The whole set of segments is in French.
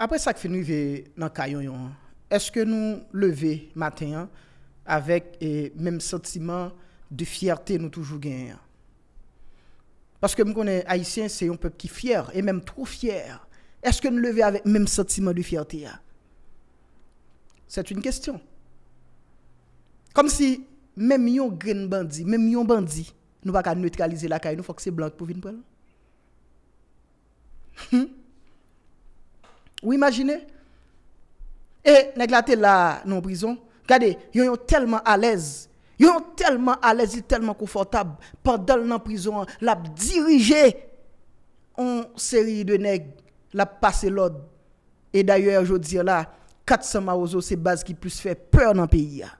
apre sa ke fè nou ve nan kayon yon, eske nou leve maten yon avèk e mèm sentiman de fiertè nou toujou gen yon? Paske mou konen haisyen, se yon pep ki fyer, e mèm trou fyer, eske nou leve avèk mèm sentiman de fiertè yon? Sèt yon kestyon. Kom si mèm yon gren bandi, mèm yon bandi, nou baka neutralize la kayon, nou fòk se blan pou vin pou yon? Hmm? Ou imajine, e, neg la te la nan prison, kade, yon yon telman alez, yon telman alez, yon telman konfortab, pandal nan prison, lap dirije, an seri de neg, lap pase lod, e dayer, jo dire la, kat sa ma ozo se base ki plus fe peur nan peyi ya.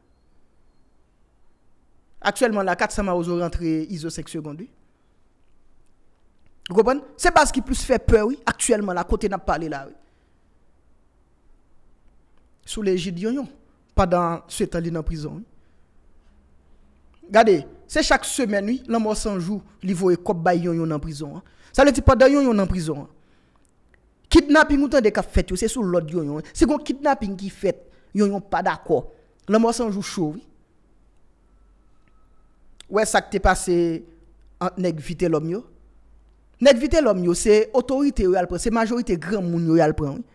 Aktuellement la, kat sa ma ozo rentre isoseksyon gondou. Goubon, se base ki plus fe peur, oui, aktuellement la, kote nan pale la, oui. sou le jid yon yon, padan sou etan li nan prizon. Gade, se chak semen yon, l'amor sanjou li vowe kop bay yon yon nan prizon. Sa le ti padan yon yon nan prizon. Kitnaping ou tan de ka fet yon, se sou lod yon yon. Se kon kitnaping ki fet, yon yon padakwa. L'amor sanjou chou. Ouè sa ki te pase, negvite lom yon. Negvite lom yon, se otorite yon yon alpran, se majorite gran moun yon yon alpran yon.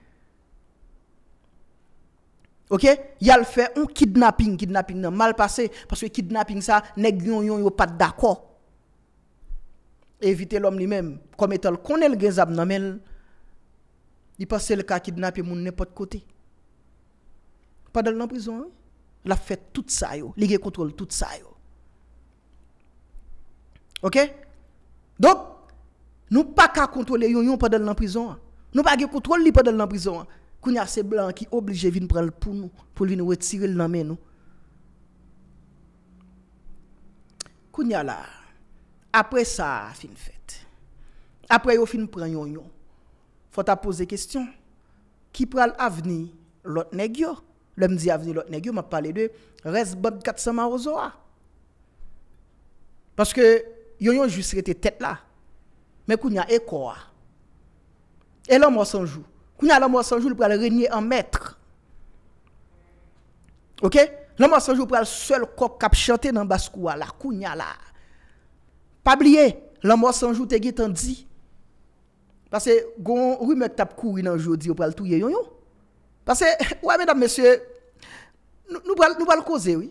Ok, yal fè, on kidnapping, kidnapping nan, malpase, paswe kidnapping sa, neg yon yon yon pat da kwa. Evite l'om li men, kom etal kon el genzab nan men, li pase l'ka kidnapping moun ne pot kote. Pa del nan prizon an, la fè tout sa yo, li ge kontrol tout sa yo. Ok, dok, nou pa ka kontrole yon yon pa del nan prizon an, nou pa ge kontrole li pa del nan prizon an, Kounya c'est blanc qui obligé de prendre pour nous, pour venir retirer le nom nous. Kounya là, après ça, fin fête. Après, yo fin prend yon yon. Faut ta poser question. Qui prend l'avenir? l'autre négio. L'homme dit avenir l'autre négio. m'a parlé de reste bot 400 marozoa. Parce que yon yon juste était tête là. Mais kounya est quoi? Et l'homme s'en joue. Kou nya la mwa sanjou li pral renyen an mètre. Ok? La mwa sanjou pral sel kok kap chante nan bas kou wala. Kou nya la. Pa bliye, la mwa sanjou te git an di. Pase, goun, rume tap kou inan jodi, yo pral touye yon yon. Pase, wè, mèdam, mèsyè, nou pral, nou pral kose, wè.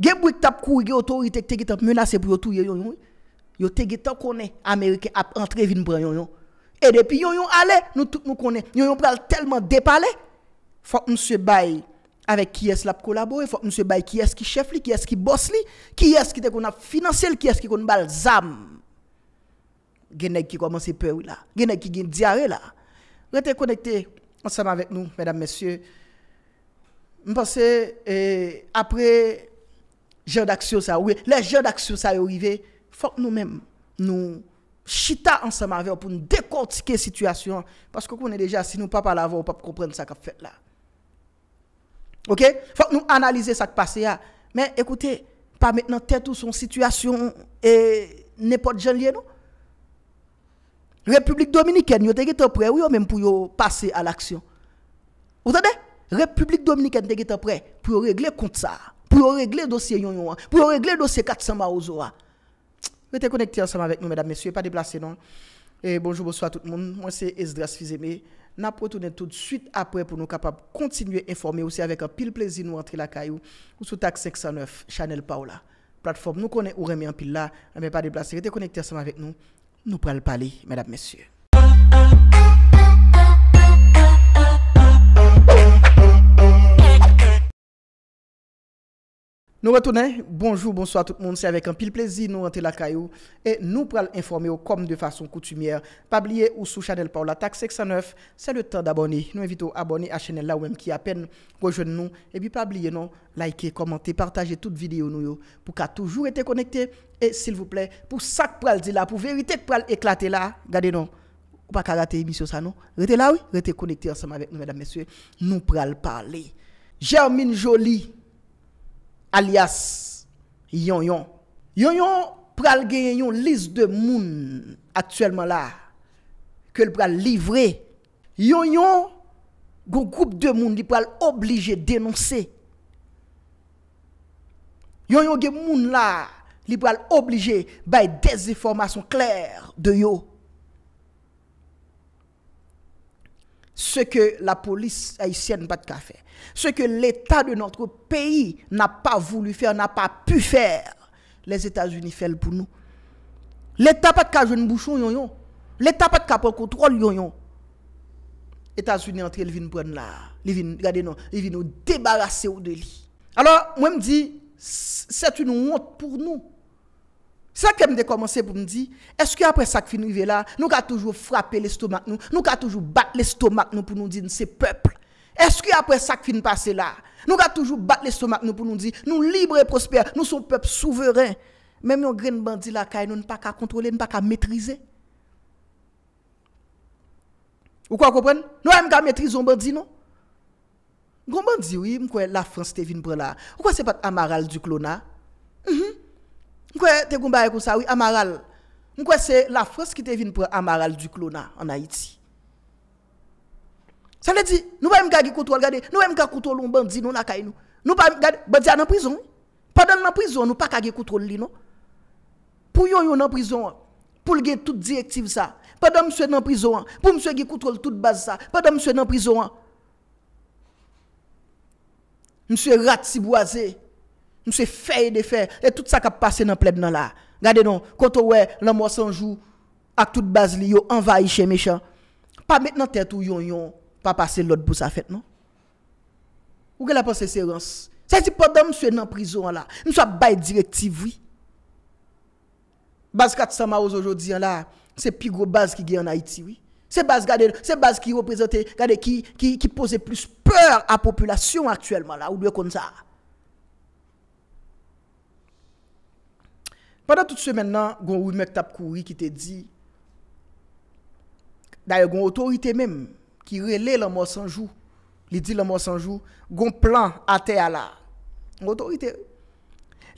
Ge bwik tap kou, ge otoritek, te git ap menase pou yo touye yon yon. Yo te git ap konè, Amerike ap entrevin pran yon yon. Et depuis yon yon allé, nous tous nous connaissons, yon yon pral tellement dépalé. Faut que monsieur Baye, avec qui est-ce l'a collaboré, faut que monsieur Baye, qui est-ce qui chef li, qui est-ce qui bosse li, qui est-ce qui te qu'on a qui est-ce qui qu'on bal zam. Genek qui commence peur là, genek qui gen diarrhée là. Restez connectés ensemble avec nous mesdames messieurs. Je pense eh, après gens d'action ça oui, les gens d'action ça arrivé, faut que nous-mêmes nous, nous chita ensemble avec pour nous décortiquer la situation. Parce que vous est déjà, si nous ne pas l'avant, on ne pas comprendre ce qu'on fait là. Ok? faut que nous analyser ce qui passé là. Mais écoutez, pas maintenant tête ou son situation et n'importe quel lien République dominicaine, vous êtes prêt, même pour passer à l'action. Vous entendez? République dominicaine, vous prête prêt pour régler compte ça, pour régler dossier yon pour régler dossier 400 maozoa. Restez connectés ensemble avec nous, mesdames, messieurs. Pas déplacé, non. Et bonjour, bonsoir tout le monde. Moi, c'est Esdras Fizeme. Nous tout de suite après pour nous capables de continuer à informer aussi avec un pile plaisir nous à la caillou ou sous taxe 509 Chanel Paola. Plateforme, nous connaissons ou remet en pile là. Mais pas déplacés. Restez connectés ensemble avec nous. Nous pourrons parler, mesdames, messieurs. Nous retournons. Bonjour, bonsoir tout le monde. C'est avec un pile plaisir nous rentrons la caillou et nous prenons informer comme de façon coutumière. Pas oublier ou sous Chanel Paul taxe 609, c'est le temps d'abonner. Nous invitons à abonner à chaîne là même qui à peine rejoignent nous et puis pas oublier non liker, commenter, partager toute vidéo nous pour qu'à toujours été connecté et s'il vous plaît pour ça que pral dit là pour vérité que pral éclater là, regardez non. Ou pas rater l'émission, ça non. Restez là oui, restez connecté ensemble avec nous mesdames messieurs. Nous pral parler. Germine Jolie alias Yon Yon. Yon Yon pral gagner yon liste de moun actuellement là que le pral livrer. Yon Yon un groupe de moun li pral obligé dénoncer. Yon Yon gen moun là, li pral obligé bay des informations claires de yo. ce que la police haïtienne n'a pas fait, ce que l'État de notre pays n'a pas voulu faire, n'a pas pu faire, les États-Unis font pour nous. L'État pas de cas bouchon, L'État n'a L'État pas de cas pour contrôle, yon États-Unis entre, ils viennent prendre là. non, nous débarrasser de lui. Alors, moi je me dis, c'est une honte pour nous. Ça qui m'a commencé pour me dire, est-ce qu'après ça qui finit là, nous avons toujours frappé l'estomac, nous, nous avons toujours battu l'estomac nous pour nous dire c'est peuple. Est-ce qu'après ça qui finit passer là, nous avons toujours battu l'estomac nous pour nous dire nous libres et prospères, nous sommes peuple souverain. Même un grand bandit là, nous n'avons pas qu'à contrôler, nous pas qu'à maîtriser. Ou quoi comprendre Nous avons qu'à maîtriser un bandit non Grand bandit oui, la France est venue pour là. Pourquoi c'est pas Amaral du Clona Mwen kwe te koumbaye kousa wè, Amaral. Mwen kwe se la fros ki te vin pou Amaral du klona an Haiti. San le di, nou wè mka ki koutrol gade, nou wè mka koutrol ou mbandi nou la kay nou. Nou wè mka gade, badia nan prizon. Padan nan prizon nou pa kage koutrol li nou. Pou yon yon nan prizon, pou lge tout direktiv sa. Padan mswe nan prizon, pou mswe ki koutrol tout baz sa. Padan mswe nan prizon. Mswe rat si boaze. Mswe rat si boaze. Nou se fèye de fè, lè tout sa ka pase nan pleb nan la. Gade non, koto wè, lèm wò sanjou, ak tout baz li yo, anvayi chè me chan. Pa met nan tèt ou yon yon, pa pase lòd pou sa fèt, non? Ou gè la posè sè rons? Sè si poda mswe nan prizon la, mswa baye direktiv wè. Baz kat sa ma wò zojò diyan la, se pi gro baz ki gè an Haiti wè. Se baz gade, se baz ki reprezentè, gade ki pose plus pèr a populasyon aktyèlman la, ou dwe kon sa a. Wanda tout se men nan, goun wimek tap kouri ki te di, da yon goun otorite menm, ki rele lè lè mò sanjou, li di lè mò sanjou, goun plan ate a la. Goun otorite.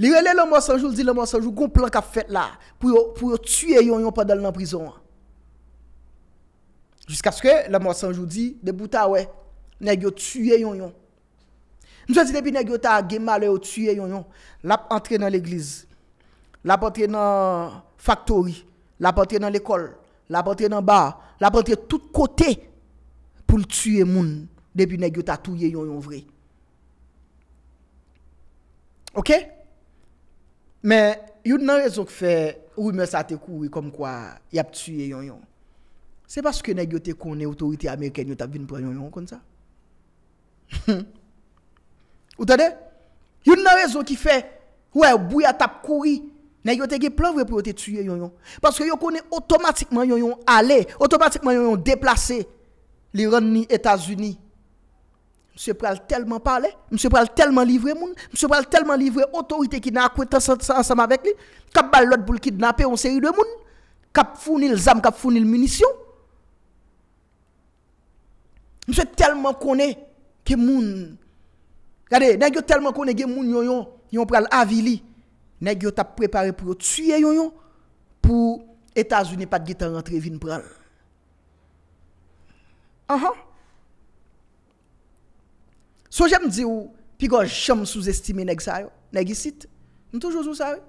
Li rele lè mò sanjou, li di lè mò sanjou, goun plan ka fet la, pou yo tuye yon yon padal nan prizon. Jiska skè, lè mò sanjou di, de bouta we, ne gyo tuye yon yon. Mwen chansi debi ne gyo ta a gemalè yo tuye yon yon, lap entre nan l'eglize. L'apote nan factory, l'apote nan l'ekol, l'apote nan bar, l'apote nan tout kote pou l'tuye moun depi negyo tatouye yon yon vre. Ok? Men, yon nan rezo ki fe, ou mè sa te koui kom kwa yap tuye yon yon. Se paske negyo te koune, otorite Ameriken yon tap vin pran yon yon kon sa. Ote de? Yon nan rezo ki fe, ouè, bou ya tap koui. Nèg yo te plan pour être te tuer yon yon parce que yon connaît automatiquement yon yon aller, automatiquement yon yon déplacé les ni États-Unis. Monsieur pral tellement parler, monsieur pral tellement livrer moun, monsieur pral tellement livrer autorité qui n'a être ensemble avec lui, k'ap bal l'autre pour kidnapper une série de moun, k'ap fournir les armes, k'ap fournir les munitions. Monsieur tellement connaît que moun Regardez, nèg tellement connaît que moun yon yon, yon pral avili. Nèk yo tap prepare pou yo tuye yon yon, pou Etasouni pat gita rentre vin pral. Aha. So jèm di ou, pi gwa jèm sous-estime nèk sa yo, nèk isit, nè toujou sou sa yo.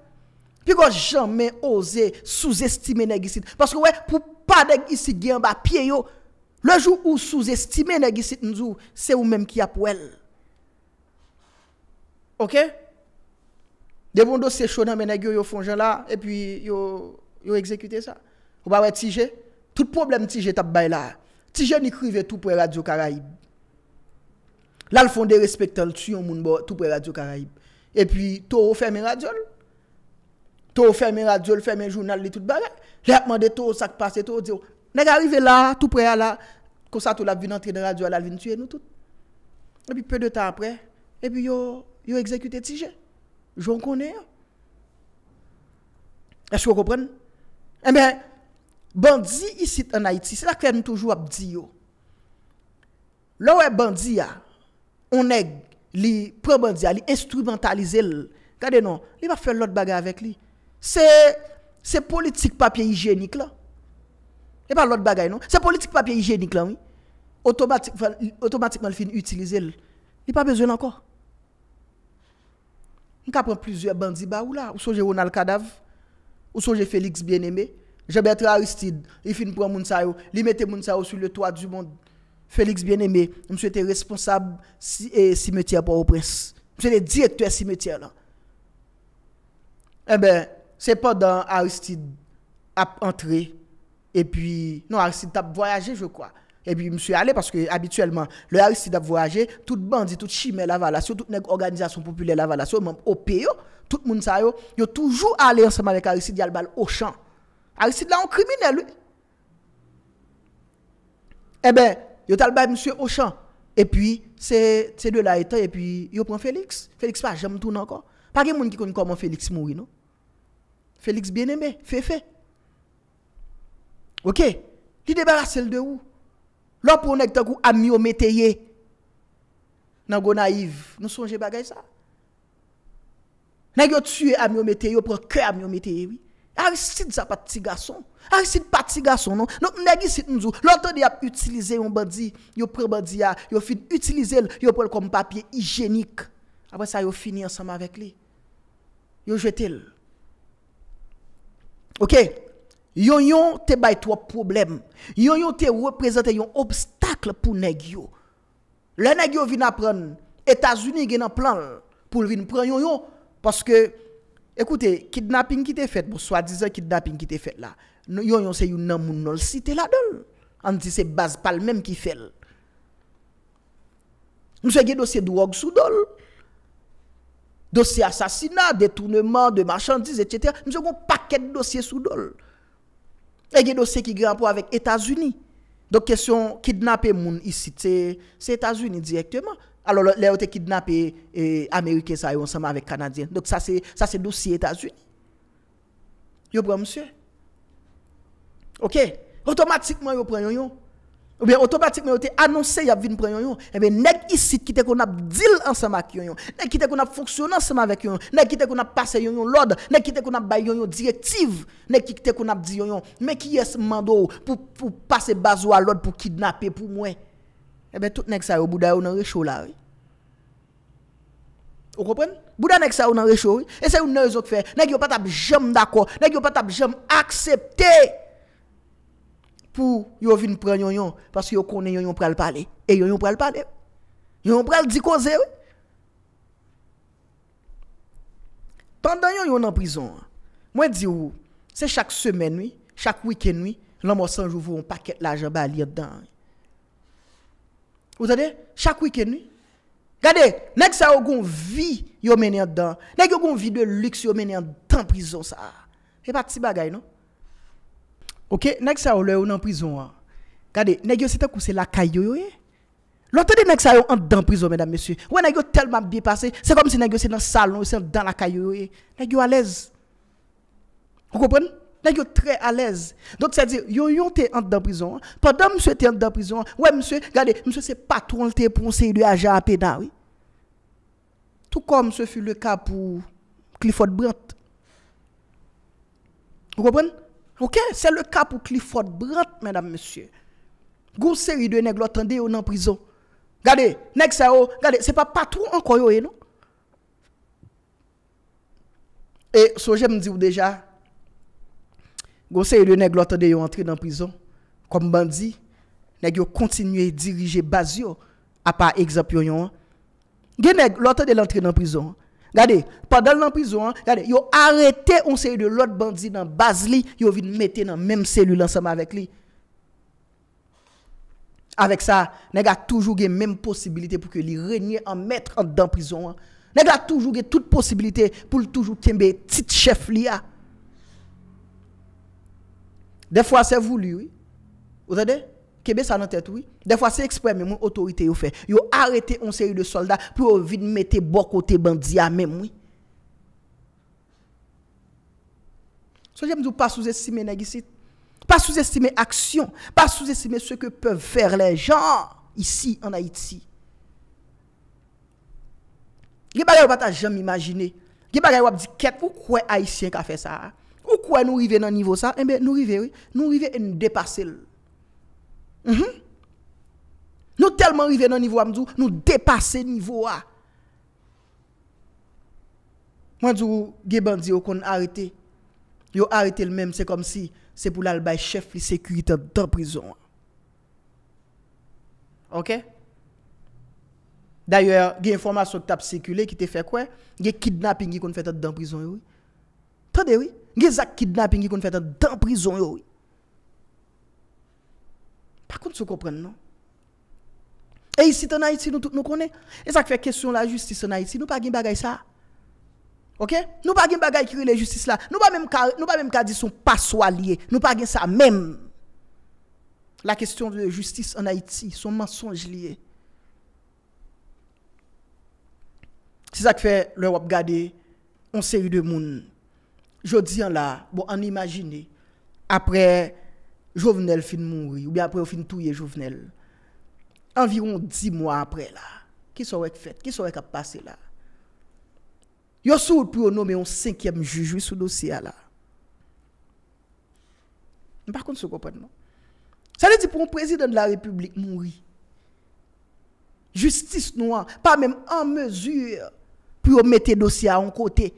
Pi gwa jèm mè ose sous-estime nèk isit, paske wè pou pa nèk isit gyan ba piye yo, le jou ou sous-estime nèk isit nzou, se ou mèm ki ap wèl. Ok? De bon do se chonan menè gyo yo fonjan la, e pi yo, yo ekzekute sa. Ou ba wè Tijè, tout problem Tijè tap bay la. Tijè ni krive tout pre radio Karaib. La l'fonde respectan l'tu yon moun bo, tout pre radio Karaib. E pi, to ou ferme radio l'ou? To ou ferme radio l'ou, ferme jounal l'i tout ba wè? Lè apman de to ou sak pase, to ou di yo, nèk arrive la, tout pre a la, konsa tout la vin entre de radio l'al vin tue nou tout. E pi pe de ta apre, e pi yo, yo ekzekute Tijè. J'en connais. Est-ce que vous comprenez Eh bien, bandit ici en Haïti, c'est là que nous toujours à Là où est bandit, on est, li prend bandit, li instrumentalise. Regardez non, il va faire l'autre bagarre avec lui. C'est politique papier hygiénique là. Et pas l'autre bagaille, non, c'est politique papier hygiénique là oui. Automatiquement automatiquement il finit utiliser. Il pas besoin encore. Nous avons plusieurs bandits là. Ou songez Ronald Cadavre, ou pris Félix Bien-Aimé, Jean-Bertrand Aristide, il finit pour Mounsayo, il mettait Mounsao sur le toit du monde. Félix Bien-Aimé, monsieur était responsable si, eh, cimetière pour le prince Monsieur était directeur cimetière là. Eh bien, c'est pendant Aristide a entré, et puis, non, Aristide a voyagé, je crois. E pi mswe ale, paske abituelman, le harisid ap voyaje, tout bandi, tout chimè la valasyon, tout neg organizasyon populè la valasyon, mwem opè yo, tout moun sa yo, yo toujou ale ansama vek harisid yalbal Ochan. Harisid la an kriminelle. E eh ben, yo talbay mswe Ochan. E pi, se de la etan, e pi, yo pran Félix. Félix pa, jèm tou nan kon. Pa gen moun ki kon kon mwen Félix moui, nou. Félix bien eme, fè fè. Ok, li debara sel de ou? Lò pou nèk tèk ou amyometeye. Nèk ou naiv. Nou sonje bagay sa. Nèk yo tue amyometeye. Yo pou kre amyometeye. A wè sit zapat tiga son. A wè sit pat tiga son nou. Nou mnèk yi sit mzou. Lò tèk di ap utilize yon badi. Yo pre badi ya. Yo fin utilize l. Yo pou l kom papye ijenik. Awen sa yo fini ansama vek li. Yo jwete l. Ok. Yon yon te bay trois problème, Yon yon te représente yon obstacle pour nèg yo. Le nèg yo vinn apprendre États-Unis gen un plan pour vinn prendre yon yon parce que écoutez, kidnapping qui te fait, bon soi-disant kidnapping qui te fait là. Yon yon c'est yon nan moun nol cité là-dedans. On dit c'est base pas le même qui fait. Nous avons dossier drogue sous dol. Dossier assassinat, détournement de marchandises, etc. Nous avons un paquet de dossiers sous dol. Regye dosye ki gran pou avèk Etasuni. Dok kesyon kidnapè moun isi te. Se Etasuni direktèman. Alò lè ou te kidnapè eh, Amerike sa yon sama avèk Kanadien. Dok sa se dosye Etasuni. Yo prè msè. Ok. Otomatikman yo prè yon yon. ou bien automatiquement été annoncé il y a une prendre et eh bien nèg ici qui qu'on a deal ensemble avec yon nèg qui qu'on a fonctionné ensemble avec yon nèg qui qu'on a passé yon l'ordre nèg qui qu'on a bail yon directive nèg qui qu'on a dit yon mais qui est mando pour pour passer bazou à l'ordre pour kidnapper pour moi et eh bien tout nèg ça au bout d'un dans réchaud là vous comprenez Bouda nèg ça dans réchaud et c'est une autre fait nèg yo pas t'a jamais d'accord nèg yo pas t'a jamais accepté pou yo vin pran yon yon, paske yo konen yon yon pral pale, e yon yon pral pale, yon yon pral di koze, pandan yon yon an prizon, mwen di ou, se chak semen yon, chak wiken yon, nan mo sanjou vou yon paket la jaba li yon dan, ou zade, chak wiken yon, gade, nek sa yon gon vi yon menen dan, nek yon gon vi de liks yon menen dan prizon sa, e pa ti bagay nou, OK, nèg ça êtes en prison. Regardez, nèg yo c'est c'est la caillou L'autre des nèg ça en prison mesdames messieurs. Ouais nèg tellement bien passé, c'est comme si vous yo c'est dans salon, c'est dans la caillou Vous êtes à l'aise. Vous comprenez Vous êtes très à l'aise. Donc c'est-à-dire, vous êtes en prison. Pendant monsieur êtes en prison. Ouais monsieur, regardez, monsieur c'est patron t'es pour un de agent à pédale, oui. Tout comme ce fut le cas pour Clifford Brandt. Vous comprenez OK, c'est le cas pour Clifford Brandt, mesdames, messieurs. Gon série de nègres l'entendez en prison. Regardez, nèg ça oh, regardez, c'est pas patron encore yo eh, non. Et so j'aime dire déjà gon série de nègres l'entendez yo entrer dans prison comme bandit, nèg yo à diriger base à part exemple yo. Hein. nègres, l'autre de l'entrée dans prison. Hein. Gade, padal nan prizon, gade, yo arete onseye de lot bandzi nan baz li, yo vin mette nan menm selu lansama vek li. Avek sa, nega toujouge menm posibilite pou ke li renyen an mette an dan prizon. Nega toujouge tout posibilite pou toujouge tenbe tit chef li a. De fwa se vou li, ou zade? Québec ça dans tête oui. Des fois c'est exprès mais mon autorité yo fait. Yo arrêté une série de soldats pour vite mettre bon côté bandit à même oui. So j'aime pas sous-estimer ici. Pas sous-estimer action, pas sous-estimer ce que peuvent faire les gens ici en Haïti. Les bagages pas jamais imaginé. Les bagages on dit quête pourquoi haïtien qui a fait ça. Pourquoi nous à dans niveau ça Eh ben nous arrivons oui, nous arrivons et nous dépasser. Mm -hmm. Nous tellement arrivés dans le niveau, nous dépassons le niveau. Moi, je dis, les bandits ont arrêté. Ils ont arrêté le même, c'est comme si c'est pour le chef de sécurité dans prison. Ok? D'ailleurs, il y a une information qui a circulé qui te fait quoi? Il y a kidnapping qui a fait dans prison. Attendez, oui. Il y a kidnapping qui a fait dans prison. Oui. Par contre, vous comprenez, non? Et ici, en Haïti, nous tout nous connaissons. Et ça qui fait question de la justice en Haïti. Nous pas de bagay ça. OK? Nous pas qui bagay qui la justice là. Nous pas même nous pas même dire son pas lié. Nous pas de ça même. La question de justice en Haïti, son mensonge lié. C'est ça qui fait le web regarder une série de monde. Je dis en là, bon, on imagine après Jovenel fin mourir, ou bien après, fin touye Jovenel. Environ 10 mois après, là, qui sont fait, qui sont passé là? Yo sou pour nommer un cinquième juge sous dossier là. Par contre, ce comprenez. Ça veut dire pour un président de la République mourir. Justice noire, pas même en mesure pour mettre dossier à un côté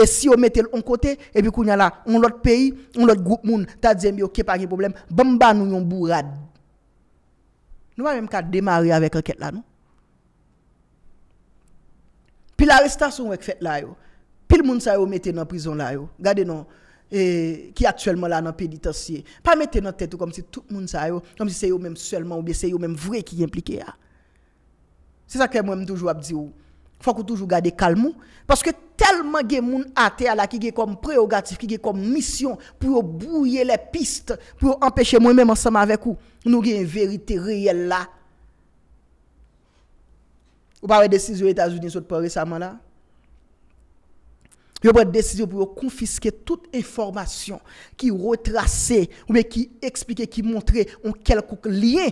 E si yo mette l'on kote, epi kou nye la, on l'ot peyi, on l'ot group moun, ta dzen bi yo kepa gen problem, bamba nou yon bourad. Nou wè mèm ka demari avèk l'oket la nou. Pi la restasyon wèk fèt la yo. Pi l'moun sa yo mette nan prison la yo. Gade nan, ki atwèlman la nan pedi tasye. Pa mette nan tèt ou kom si tout moun sa yo, kom si se yo mèm sèlman ou bè se yo mèm vwèk yi implike ya. Se sa kè mwèm toujou ap di ou. faut toujours garder calme parce que tellement de gens à terre là qui ont comme prérogative qui ont comme mission pour brouiller les pistes pour empêcher moi même ensemble avec vous nous avons une vérité réelle là ou pas de décision aux États-Unis sont pas récemment là Vous de décision pour confisquer toute information qui retraçait ou bien qui expliquait qui montrait un quelconque lien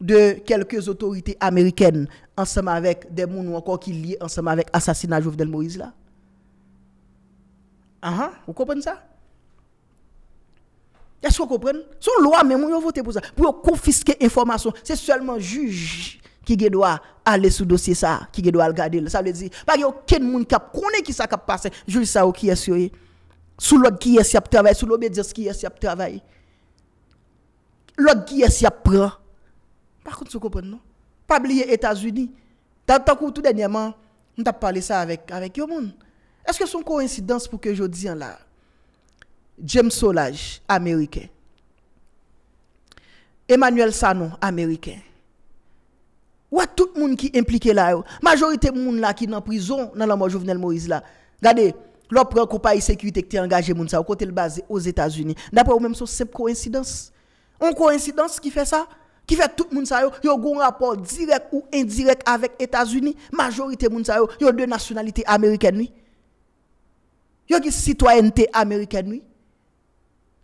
de quelques autorités américaines ensemble avec des gens encore qui lient ensemble avec l'assassinat de Jovenel Moïse là. Ah, uh vous comprenez ça? Est-ce que vous comprenez? Son loi même, vous voté pour ça. Pour confisquer l'information, c'est seulement juge qui doit aller sous dossier ça, qui doit garder. Ça veut dire, pas y a aucun monde qui connaît qui ça qui passé. Juge ça qui est sur Sous l'autre qui est qui travailler, sous l'obédience qui est qui travailler. L'autre qui est qui prend. Par contre, vous comprenez non? Pas oublier États-Unis. Tant que tout dernièrement, on avons parlé ça avec avec monde. Est-ce que c'est une coïncidence pour que je dis là James Solage américain. Emmanuel Sano, américain. Ou tout le monde qui est impliqué là, majorité de monde là qui est en prison dans la mort Jovenel Moïse là. Regardez, l'opre compagnie sécurité qui est engagé moun ça au côté base aux États-Unis. D'après vous même c'est une coïncidence. Une coïncidence qui fait ça qui fait tout le monde ça yo, un rapport direct ou indirect avec États-Unis, majorité moun sa yo, nationalités américaines. nationalité américaine oui. Yo une citoyenneté américaine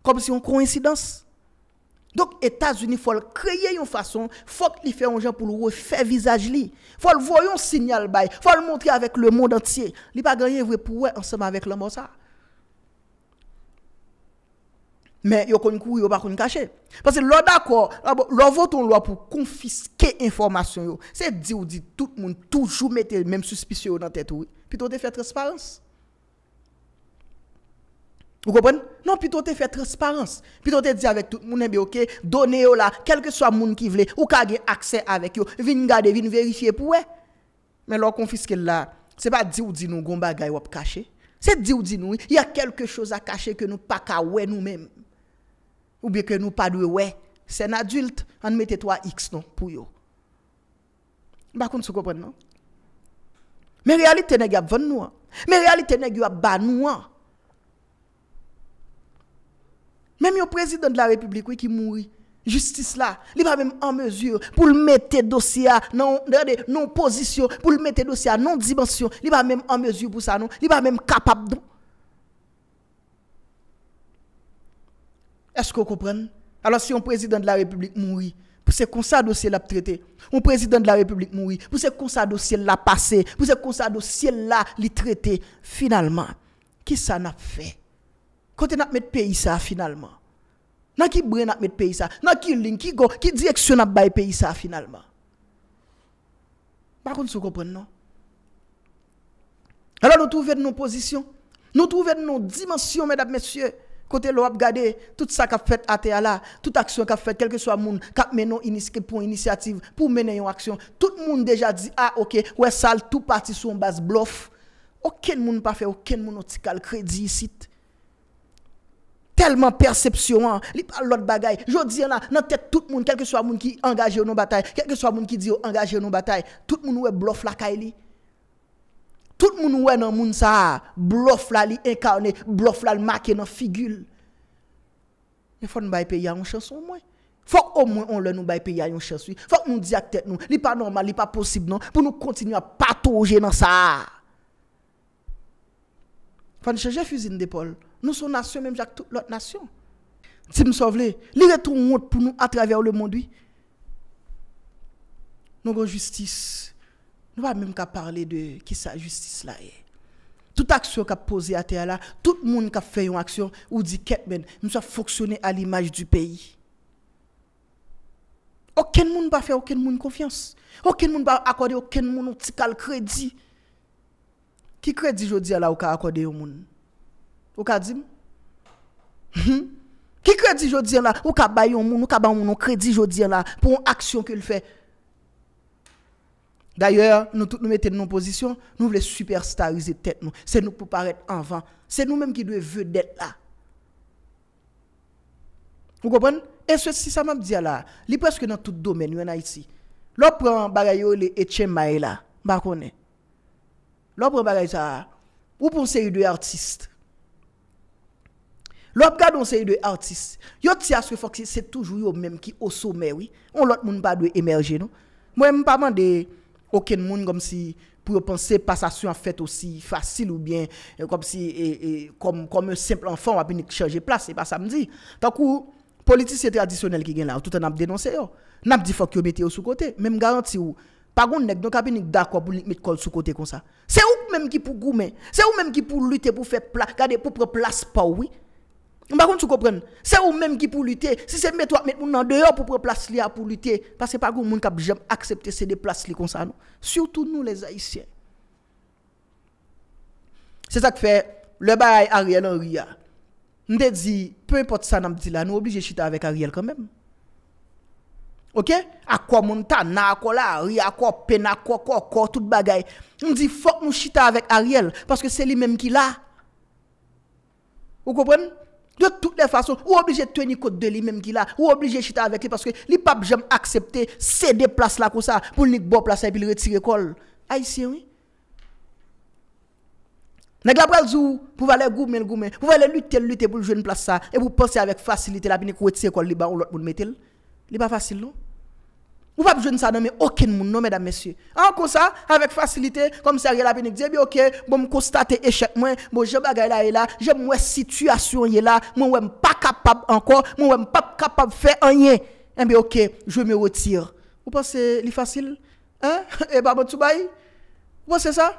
Comme si une coïncidence. Donc États-Unis faut créer une façon, faut qu'il fait un gens pour le visage li. Faut le voir signal bail, faut le montrer avec le monde entier. Li pas gagner vrai pour ensemble avec ça mais yo kon kou yo pa kon caché parce que l'on d'accord l'on vote une loi pour confisquer information yo c'est dit ou dit tout le monde toujours mettre même suspicion dans tête oui plutôt de faire transparence vous comprenez Non, plutôt te faire transparence. Plutôt te dire avec tout le monde, eh ok, donnez là, quel que soit le monde qui veut, ou qu'a accès avec yo, vin garder, vin vérifier pour Mais l'on confisque là, c'est pas dit ou dit nous, gon bagay ou caché. C'est dit ou dit nous, il y a quelque chose à cacher que nous pas qu'à nous-mêmes ou bien que nous pas de ouais, c'est un adulte, on mettez 3x non pour yo. Par contre, vous comprenez non Mais réalité n'est pas a nous. Hein. Mais réalité n'est pas a bah, hein. Même le président de la République qui mourit justice là, il va même en mesure pour le mettre dossier non non position, pour le mettre dossier non dimension, il va même en mesure pour ça non, il va même capable Est-ce que vous comprenez Alors si un président de la République mourit, Pour comme ça dossier l'a traité. Un président de la République mourit, Pour comme ça dossier l'a passé, c'est comme ça dossier l'a traité. Finalement, qui ça n'a fait Quand on a mis pays ça finalement dans qui a mis le pays ça Dans qui ligne qui go qui direction mis le pays ça finalement Par contre, vous comprenez non Alors nous trouvons nos positions, nous trouvons nos dimensions mesdames messieurs. Côté l'OAP, regarder tout ça qu'a fait à là, toute action qu'a fait, quel que soit monde, qu'a mené pour initiative, pour mener une action, tout le monde déjà dit ah OK, ouais ça tout parti sur une base bluff. Aucun monde pas fait aucun monde cal crédit ici. Tellement perception, hein. li parle l'autre bagaille. Jodi là, dans tête tout le monde, quel que soit monde qui engagé dans bataille, batailles, quel que soit monde qui dit engagé dans bataille », tout le monde ouais bluff la caille tout le monde ouais dans moun ça, bluff là li incarné, bluff là marqué dans figure. Il faut nous payions payer une chanson moins. Faut au moins on le nous baille payer une chance. Faut nous dire tête nous, li pas normal, li pas possible non pour nous continuer à patauger dans ça. Faut changer fusil d'épaule. Nous sommes nation même Jacques toute l'autre nation. Si nous sauver li retourne honte pour nous à travers le monde. Nous avons justice nous pas même qu'à parler de qui sa justice là est. Toute action qu'a posée à terre là, tout le monde qui a fait une action ou dit qu'elle ben, nous soit fonctionné à l'image du pays. Aucun monde pas fait aucun monde confiance. Aucun monde pas accordé aucun monde un petit crédit. Qui crédit je dis là ou a accordé au monde Ou ka dit hmm? Qui crédit je dis là ou a bailler au monde ou ka ba un crédit je dis là pour une action qu'il fait D'ailleurs, nous tous nous mettons dans nos positions, nous voulons superstariser tête nous. C'est nous pour paraître en vent. C'est nous-mêmes qui devons d'être là. Vous comprenez Et ceci, ça m'a dit là, c'est presque dans tout domaine en Haïti. L'autre prend bagayo le Etienne Maïla, je connais. L'on prend bagaille ça, ou pour une série de artistes. L'on regarde une série de artistes. Yo ti se ce que c'est toujours eux-mêmes qui au sommet, oui. On l'autre monde pas doit émerger, non Moi, je ne pas demander aucun monde comme si pour penser passation en fait aussi facile ou bien euh, comme si comme comme un simple enfant va venir changer place c'est pas ça me dit tant que politiciens traditionnels qui gagne là tout en a dénoncé yo oh. n'a dit faut que mettez sous côté même garantie ou pas gon nèg donc venir d'accord pour mettre col sous côté comme ça c'est ou même qui pour goumer c'est ou même qui pour lutter pour faire place garder pour prendre place pas oui Mbakoun sou kopren Se ou menm ki pou lute Si se met wak met moun nan deyo pou pre plas li a pou lute Pase pagoun moun kap jem aksepte se de plas li konsa nou Soutou nou les haisyen Se sak fe Le baye Ariel ou Ria Mde di Pe mpot sa nan pti la nou oblije chita avek Ariel kanmen Ok Akwa moun tan na akwa la Ria akwa pen akwa akwa akwa tout bagay Mdi fok mou chita avek Ariel Paske se li menm ki la Ou kopren De tout le fason, ou oblije teni kote de li menm ki la, ou oblije chita avek li, paske li pap jem aksepte sede plas la kousa pou nik bo plasa epi li retire kol. A yisi yon? Nek la pral zou, pou vale goumen goumen, pou vale lutel lutel pou jwen plasa, epi pou pase avek fasilite la pi nik wetire kol li ba ou lot moun metel. Li ba fasil nou? Vous pouvez pas jouer ça dans aucun monde, non, mesdames, messieurs. Encore ça, avec facilité, comme ça, la pénique, dit, ok, bon, me constate échec, moi, bon, je bagaille là et là, je me situation là, moi, je pas capable encore, moi, je pas capable de faire rien. Eh bien, ok, je me retire. Vous pensez, c'est facile? Hein? Eh bah, Vous pensez ça?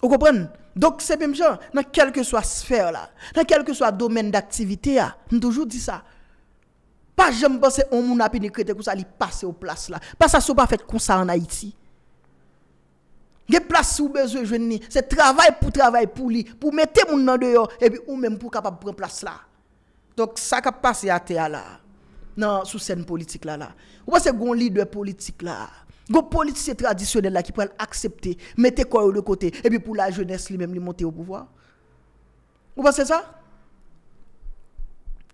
Vous comprenez? Donc, c'est même genre, dans quelle que soit sphère là, dans quel que soit domaine d'activité, je toujours dit ça. Pas jamais penser on moun a pénétré comme ça, il passe aux places là. Pas ça, ce pas fait comme ça en Haïti. Il place où besoin jeune C'est travail pour travail pour lui, pour mettre moun dans dehors et puis ou même pour capable prendre place là. Donc ça qui passe à terre là. Non, sous scène politique là là. Ou c'est gon leader politique là. Gon politicien traditionnel là qui peut accepter, mettre quoi de côté et puis pour la jeunesse lui-même lui monter au pouvoir. Vous pensez ça?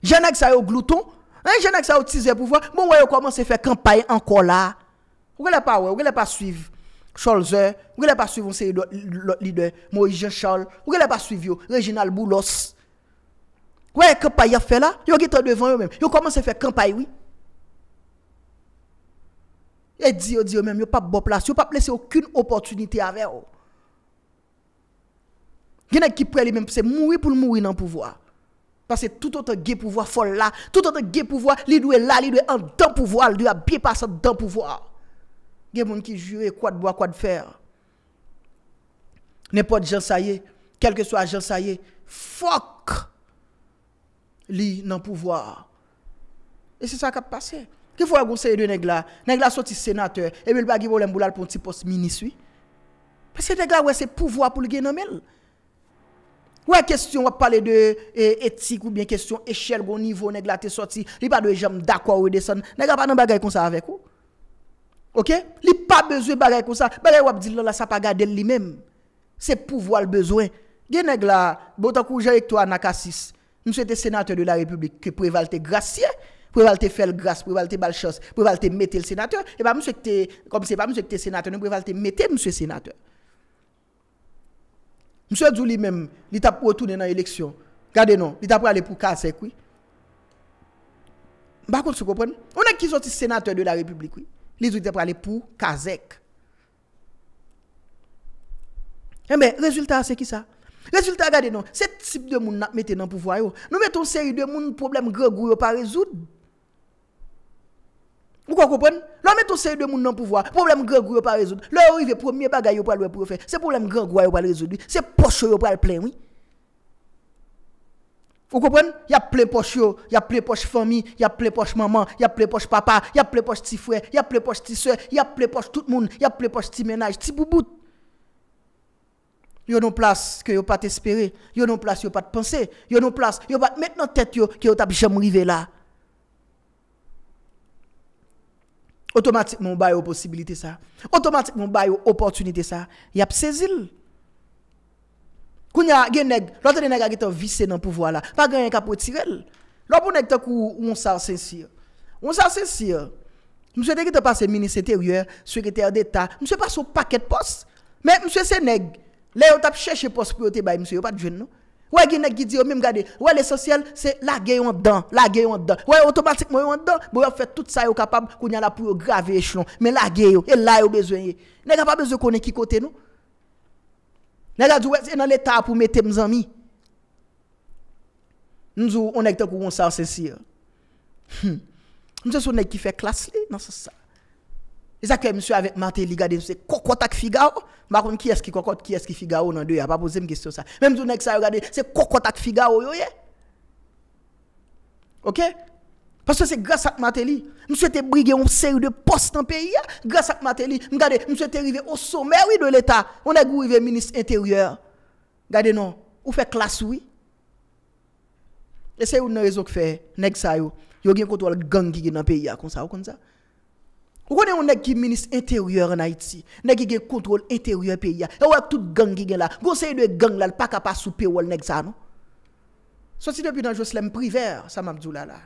ai que ça au glouton Men genèk sa otize pou vwa, mwen wè yo komanse fè kampa yon anko la. Wè genèk pa wè, wè genèk pa suivi Charles Zer, wè genèk pa suivi mwen se lidè Mojien Charles, wè genèk pa suivi yo Reginald Boulos. Wè yon kampa yon fè la, yo gita devan yo men, yo komanse fè kampa yon. Yon di yo di bon yo men, yo pa bop la, yo pa plese yon koun opotunite avè yo. Genèk ki pre li men, se moui pou moui nan pou vwa. Parce que tout autre gay pouvoir fol là, tout autre gay pouvoir, il doit là, il doit en dans pouvoir, il doit bien passer dans pouvoir. Gay y qui jure quoi de bois, quoi de fer. N'importe gens ça y est, quel que soit gens ça y est, fuck li dans pouvoir. Et c'est ça qui a passé. qu'il faut un conseiller de nèg là, nèg là sorti sénateur et il pas de problème pour un petit poste ministre. Parce que nèg là ouais c'est pouvoir pour le gagner Ouè kestyon wap pale de etik eh, ou bien kestyon eshel goun nivou neg la te soti, li pa doye jom dakwa ou de son, neg la pa nan bagay kon sa avek ou. Ok? Li pa bezwe bagay kon sa, bagay wap di lola sa pa gade li menm, se pou vo al bezwen. Gen neg la, boutan kou jayek to anakasis, mswe te senateur de la republik ki pou evalte grasyen, pou evalte fel grasyen, pou evalte bal chos, pou evalte mette l senateur, e eh pa mswe te, kom se pa mswe te senateur, nou pou evalte mette mswe senateur. Mse Zouli men, li tap rotounen nan eleksyon. Gade non, li tap prale pou Kazek, oui. Bakon sou kopren? Onè ki zoti senatèr de la republik, oui. Li zoti prale pou Kazek. Emen, eh rezultat se ki sa? Rezultat gade non, se tip de moun natmete nan pouvwayo. Nou meton seri de moun problem gregu yo pa rezoun. Vous comprenez L'homme est un de monde dans le pouvoir. Problème grand gros pas résoudre. Là où il premier bagage pas le faire. C'est problème grand gros pas résoudre. C'est poche pas le plein, oui. Vous comprenez Il y a plein poche, il y a plein poche famille, il y a plein poche maman, il y a plein poche papa, il y a plein poche petit frère, il y a plein poche petit sœur, il y a plein poche tout le monde, il y a plein poche petit ménage, petit boubout. Yo non place que yo pas y yo non place yo pas de penser, yo non place, yo pas mettre dans tête yo que yo t'a jamais là. Otomatikman ou bay ou posibilite sa. Otomatikman ou bay ou oportunite sa. Yap sezil. Kounya gen neg, lòtè gen neg a geto visse nan pouvoa la. Pa gen yon kapo etirel. Lòpou neg te kou ou monsal sensir. Monsal sensir. Monsal te geto pase minister teriè, sekretèr d'etat. Monsal pase ou paket pos. Men monsal se neg. Lè yon tap chèche pos pou yote bay monsal yon pat jwen nou. Wè genèk gidye yo mèm gade, wè lè sosyèl se lage yo an dan, lage yo an dan. Wè yo otomatik mò yo an dan, bò yo fè tout sa yo kapab koun yalapou yo grave e chlon. Mè lage yo, e la yo bezwenye. Nèk apap bezwen konen ki kote nou? Nèk apap bezwen konen ki kote nou? Mè mzou, onèk te kou konsan sensi ya. Mè hmm. mzou, onèk ki fè klas li, nan se sa. E zake msè avèk matè li, gade, msè kokot ak figao. Bakon, ki eski kokot, ki eski figao nan dewe, apapozèm gestyon sa. Mè msè ou nèk sa yo, gade, se kokot ak figao yo ye. Ok? Paswa se gres ak matè li. Msè te brige ou se yu de post nan peyi ya. Gres ak matè li. Msè te rive osso, mè ou yi dewe l'Etat. Ou nèk ou rive minis interyeur. Gade non, ou fè klas ou yi. E se yu nè rezo kfe, nèk sa yo. Yo gen koto wale gangi yi nan peyi ya, konsa ou konsa. Ou konè yon nek ki minis interior anayt si, nek ki gen kontrol interior pe ya, yon e wak tout gangi gen la, gonsen yon gen lal pa kapas sou pe wol nek zanou. Sonsi depi nan Joslem Privert, sa mam djoula la.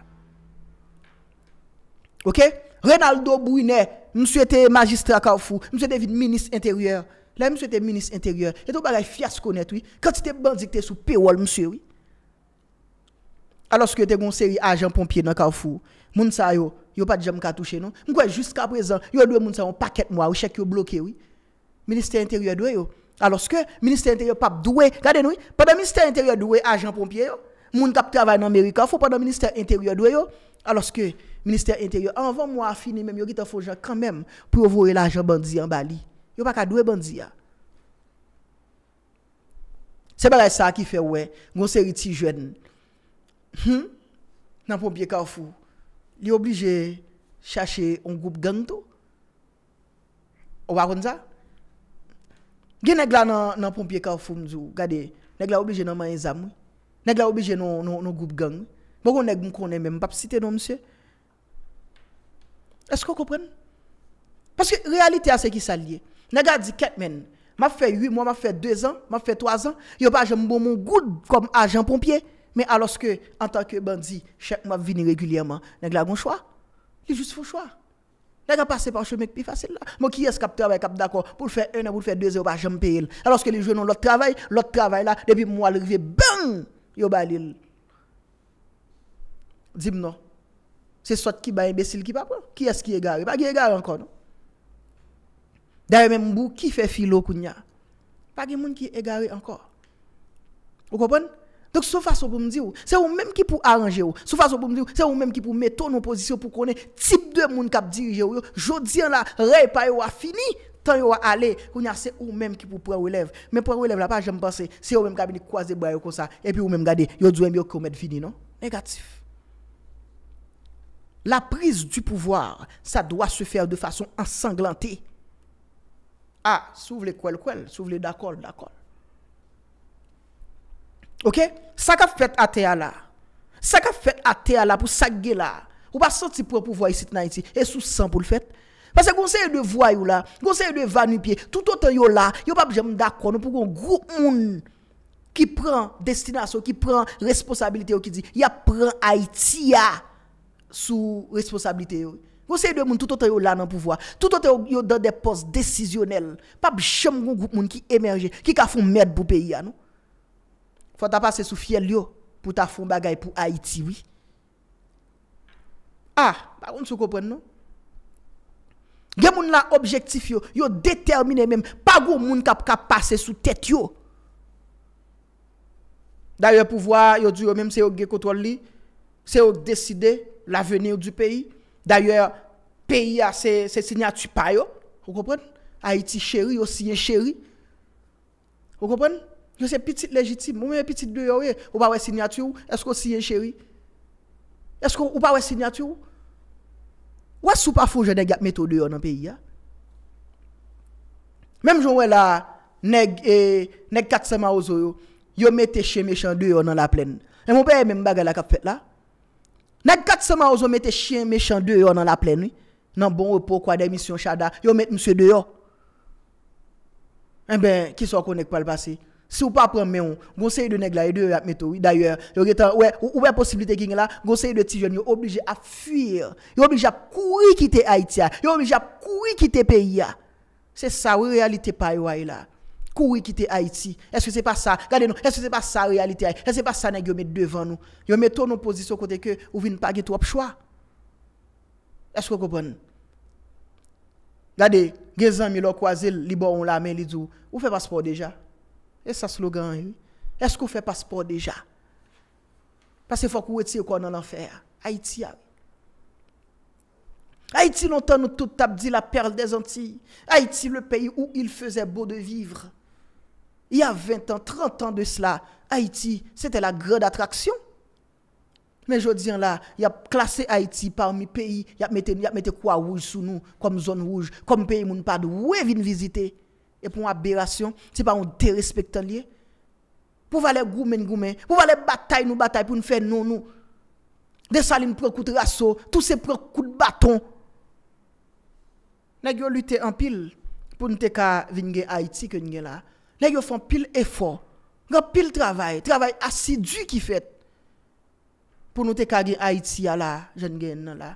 Ok? Renaldo Brunet, msou ete magistra kawfou, msou ete vin minis interior, lè msou ete minis interior, eto baray fias konet wii, katite bandikte sou pe wol msou wii. Aloske te gonseri ajan pompye nan kawfou, moun sa yo, yo pa dija mka touche nou mwen kwa jiska prezant yo dwe moun sa yon paket mwa ou chek yo bloke woy minister interior dwe yo aloske minister interior pap dwe gade nou padan minister interior dwe ajan pompye yo moun kap travay nan Amerika fwo padan minister interior dwe yo aloske minister interior anvan mwa a fini menm yo gita fwo jan kanmem pou yo vore la ajan bandzi an bali yo pa ka dwe bandzi ya sebe la e sa ki fe wè mwen seri ti jwen nan pompye kaw fwo li oblije chache on goup gang to, o waronza, gen neg la nan pompye ka ou founzou, gade, neg la oblije nan manye zam, neg la oblije nan goup gang, mwokon neg mkone men, mpap site nan msye, esko koupren? Paske realite a se ki sa liye, neg la di ket men, ma fe yu, mwa ma fe 2 an, ma fe 3 an, yo pa jen mbon moun goup kom a jen pompye, Mais alors que, en tant que bandit, chaque mois vini régulièrement, n'ai pas de choix. Il juste faux choix. Nèg a passé par chemin plus facile là. Moi qui est ce qui cap d'accord pour faire un an pour faire deux ans pas jamais payer. Alors que les jeunes ont leur travail, leur travail là depuis moi arrivé bang, yo balil. Dis-moi non. C'est soit qui est imbécile qui pas prend. Qui est-ce qui est égaré Pas qui est égaré encore non. D'ailleurs même bou qui fait filo kounya. Pas de monde qui est égaré encore. Vous comprenez donc, ce façon pour me dire, c'est vous-même qui pour arranger, sous façon pour me dire, c'est vous-même qui pour mettre en position pour connaître type de monde qui a dirigé. Je dis là, pas a fini. Tant vous allez, vous c'est vous-même qui pour prendre relève. Mais pour relève là, pas j'aime penser, c'est vous-même qui croiser les bras comme ça, et puis vous-même regardez, vous devez vous commettre fini, non? Négatif. La prise du pouvoir, ça doit se faire de façon ensanglantée. Ah, s'ouvre les quoi, quoi, s'ouvre les d'accord, d'accord. Ok? Ça qu'a fait à là. Ça qu'a fait à là pour ça là. Ou pas senti pour pouvoir ici en Haïti. Et sous sang pour fait. Parce que conseil de voix là, conseil de vanupier, tout autant yo là, yo pas j'aime d'accord pour un groupe monde qui prend destination, qui prend responsabilité, ou qui dit, il prend Haïti sous responsabilité. Conseil de monde tout autant yo là dans pouvoir, tout autant yo dans des postes décisionnels, pas j'aime un groupe monde qui émerge, qui ka font merde pour pays non? Fwa ta pase sou fiel yo pou ta foun bagay pou Haiti wè. Ah, bagoun sou kopwen nou? Gè moun la objektif yo, yo determine mèm, bagoun moun kap ka pase sou tèt yo. Da yò pou vwa, yò diyo mèm se yò gè kontrol li, se yò deside la venir di peyi. Da yò, peyi a se sinyatupan yo, ou kopwen? Haiti chéri, yo sinyen chéri. Ou kopwen? Yo se pitit lejitib, moun mwen pitit deyo we, ou pa we sinyatu ou, esko siye cheri? Esko ou pa we sinyatu ou? Ou as sou pa foun jeneg ap meto deyo nan peyi ya? Mem joun we la, neg e, kat sema ouzo yo, yo mete chen me chan deyo nan la plen. E moun peye men baga la kap fet la. Neg kat sema ouzo yo, mete chen me chan deyo nan la plen. Nan bon ou pou kwa demisyon chada, yo mete msye deyo. E ben, ki sou akonek pal pasi? Si ou pa apren men ou, gonsen yon de neg la, yon e de yon apmet ou, d'ayor, yon getan, wè, wè, wè posibilite gen gen la, gonsen yon de ti joun, yon oblije a fuyir. Yon oblije a koui kite Haiti a. Yon oblije a koui kite peyi a. Se sa realite paywai e la. Koui kite Haiti. Eske se pa sa, gade nou, eske se pa sa realite a. E? Eske se pa sa neg yon met devan nou. Yon met ton nou pozisyon kote ke, ou vin pa get wap chwa. Eske wakopon nou? Gade, gen zan mi lò kwa zil, libo yon la men, li djou, Et ça slogan hein. Est-ce qu'on fait passeport déjà Parce qu'il faut qu'on retire quoi dans l'enfer. Haiti hein. Haïti, longtemps, nous tout dit la perle des Antilles. Haïti, le pays où il faisait beau de vivre. Il y a 20 ans, 30 ans de cela, Haïti, c'était la grande attraction. Mais je dis là, il a classé Haïti parmi pays, il a mis quoi rouge sous nous, comme zone rouge, comme pays où nous pas visiter. E pou mwen aberasyon, se pa mwen terespektan liye. Pou valè goumen goumen, pou valè batay nou batay pou nou fè non, nou nou. Desali nou prekout raso, tout se prekout baton. Nèk yo lute an pil, pou nou te ka vinge Haiti ke nge la. Nèk yo fon pil efor, nan pil travay, travay asidu ki fèt. Pou nou te ka gine Haiti ya la, jen gen nan la.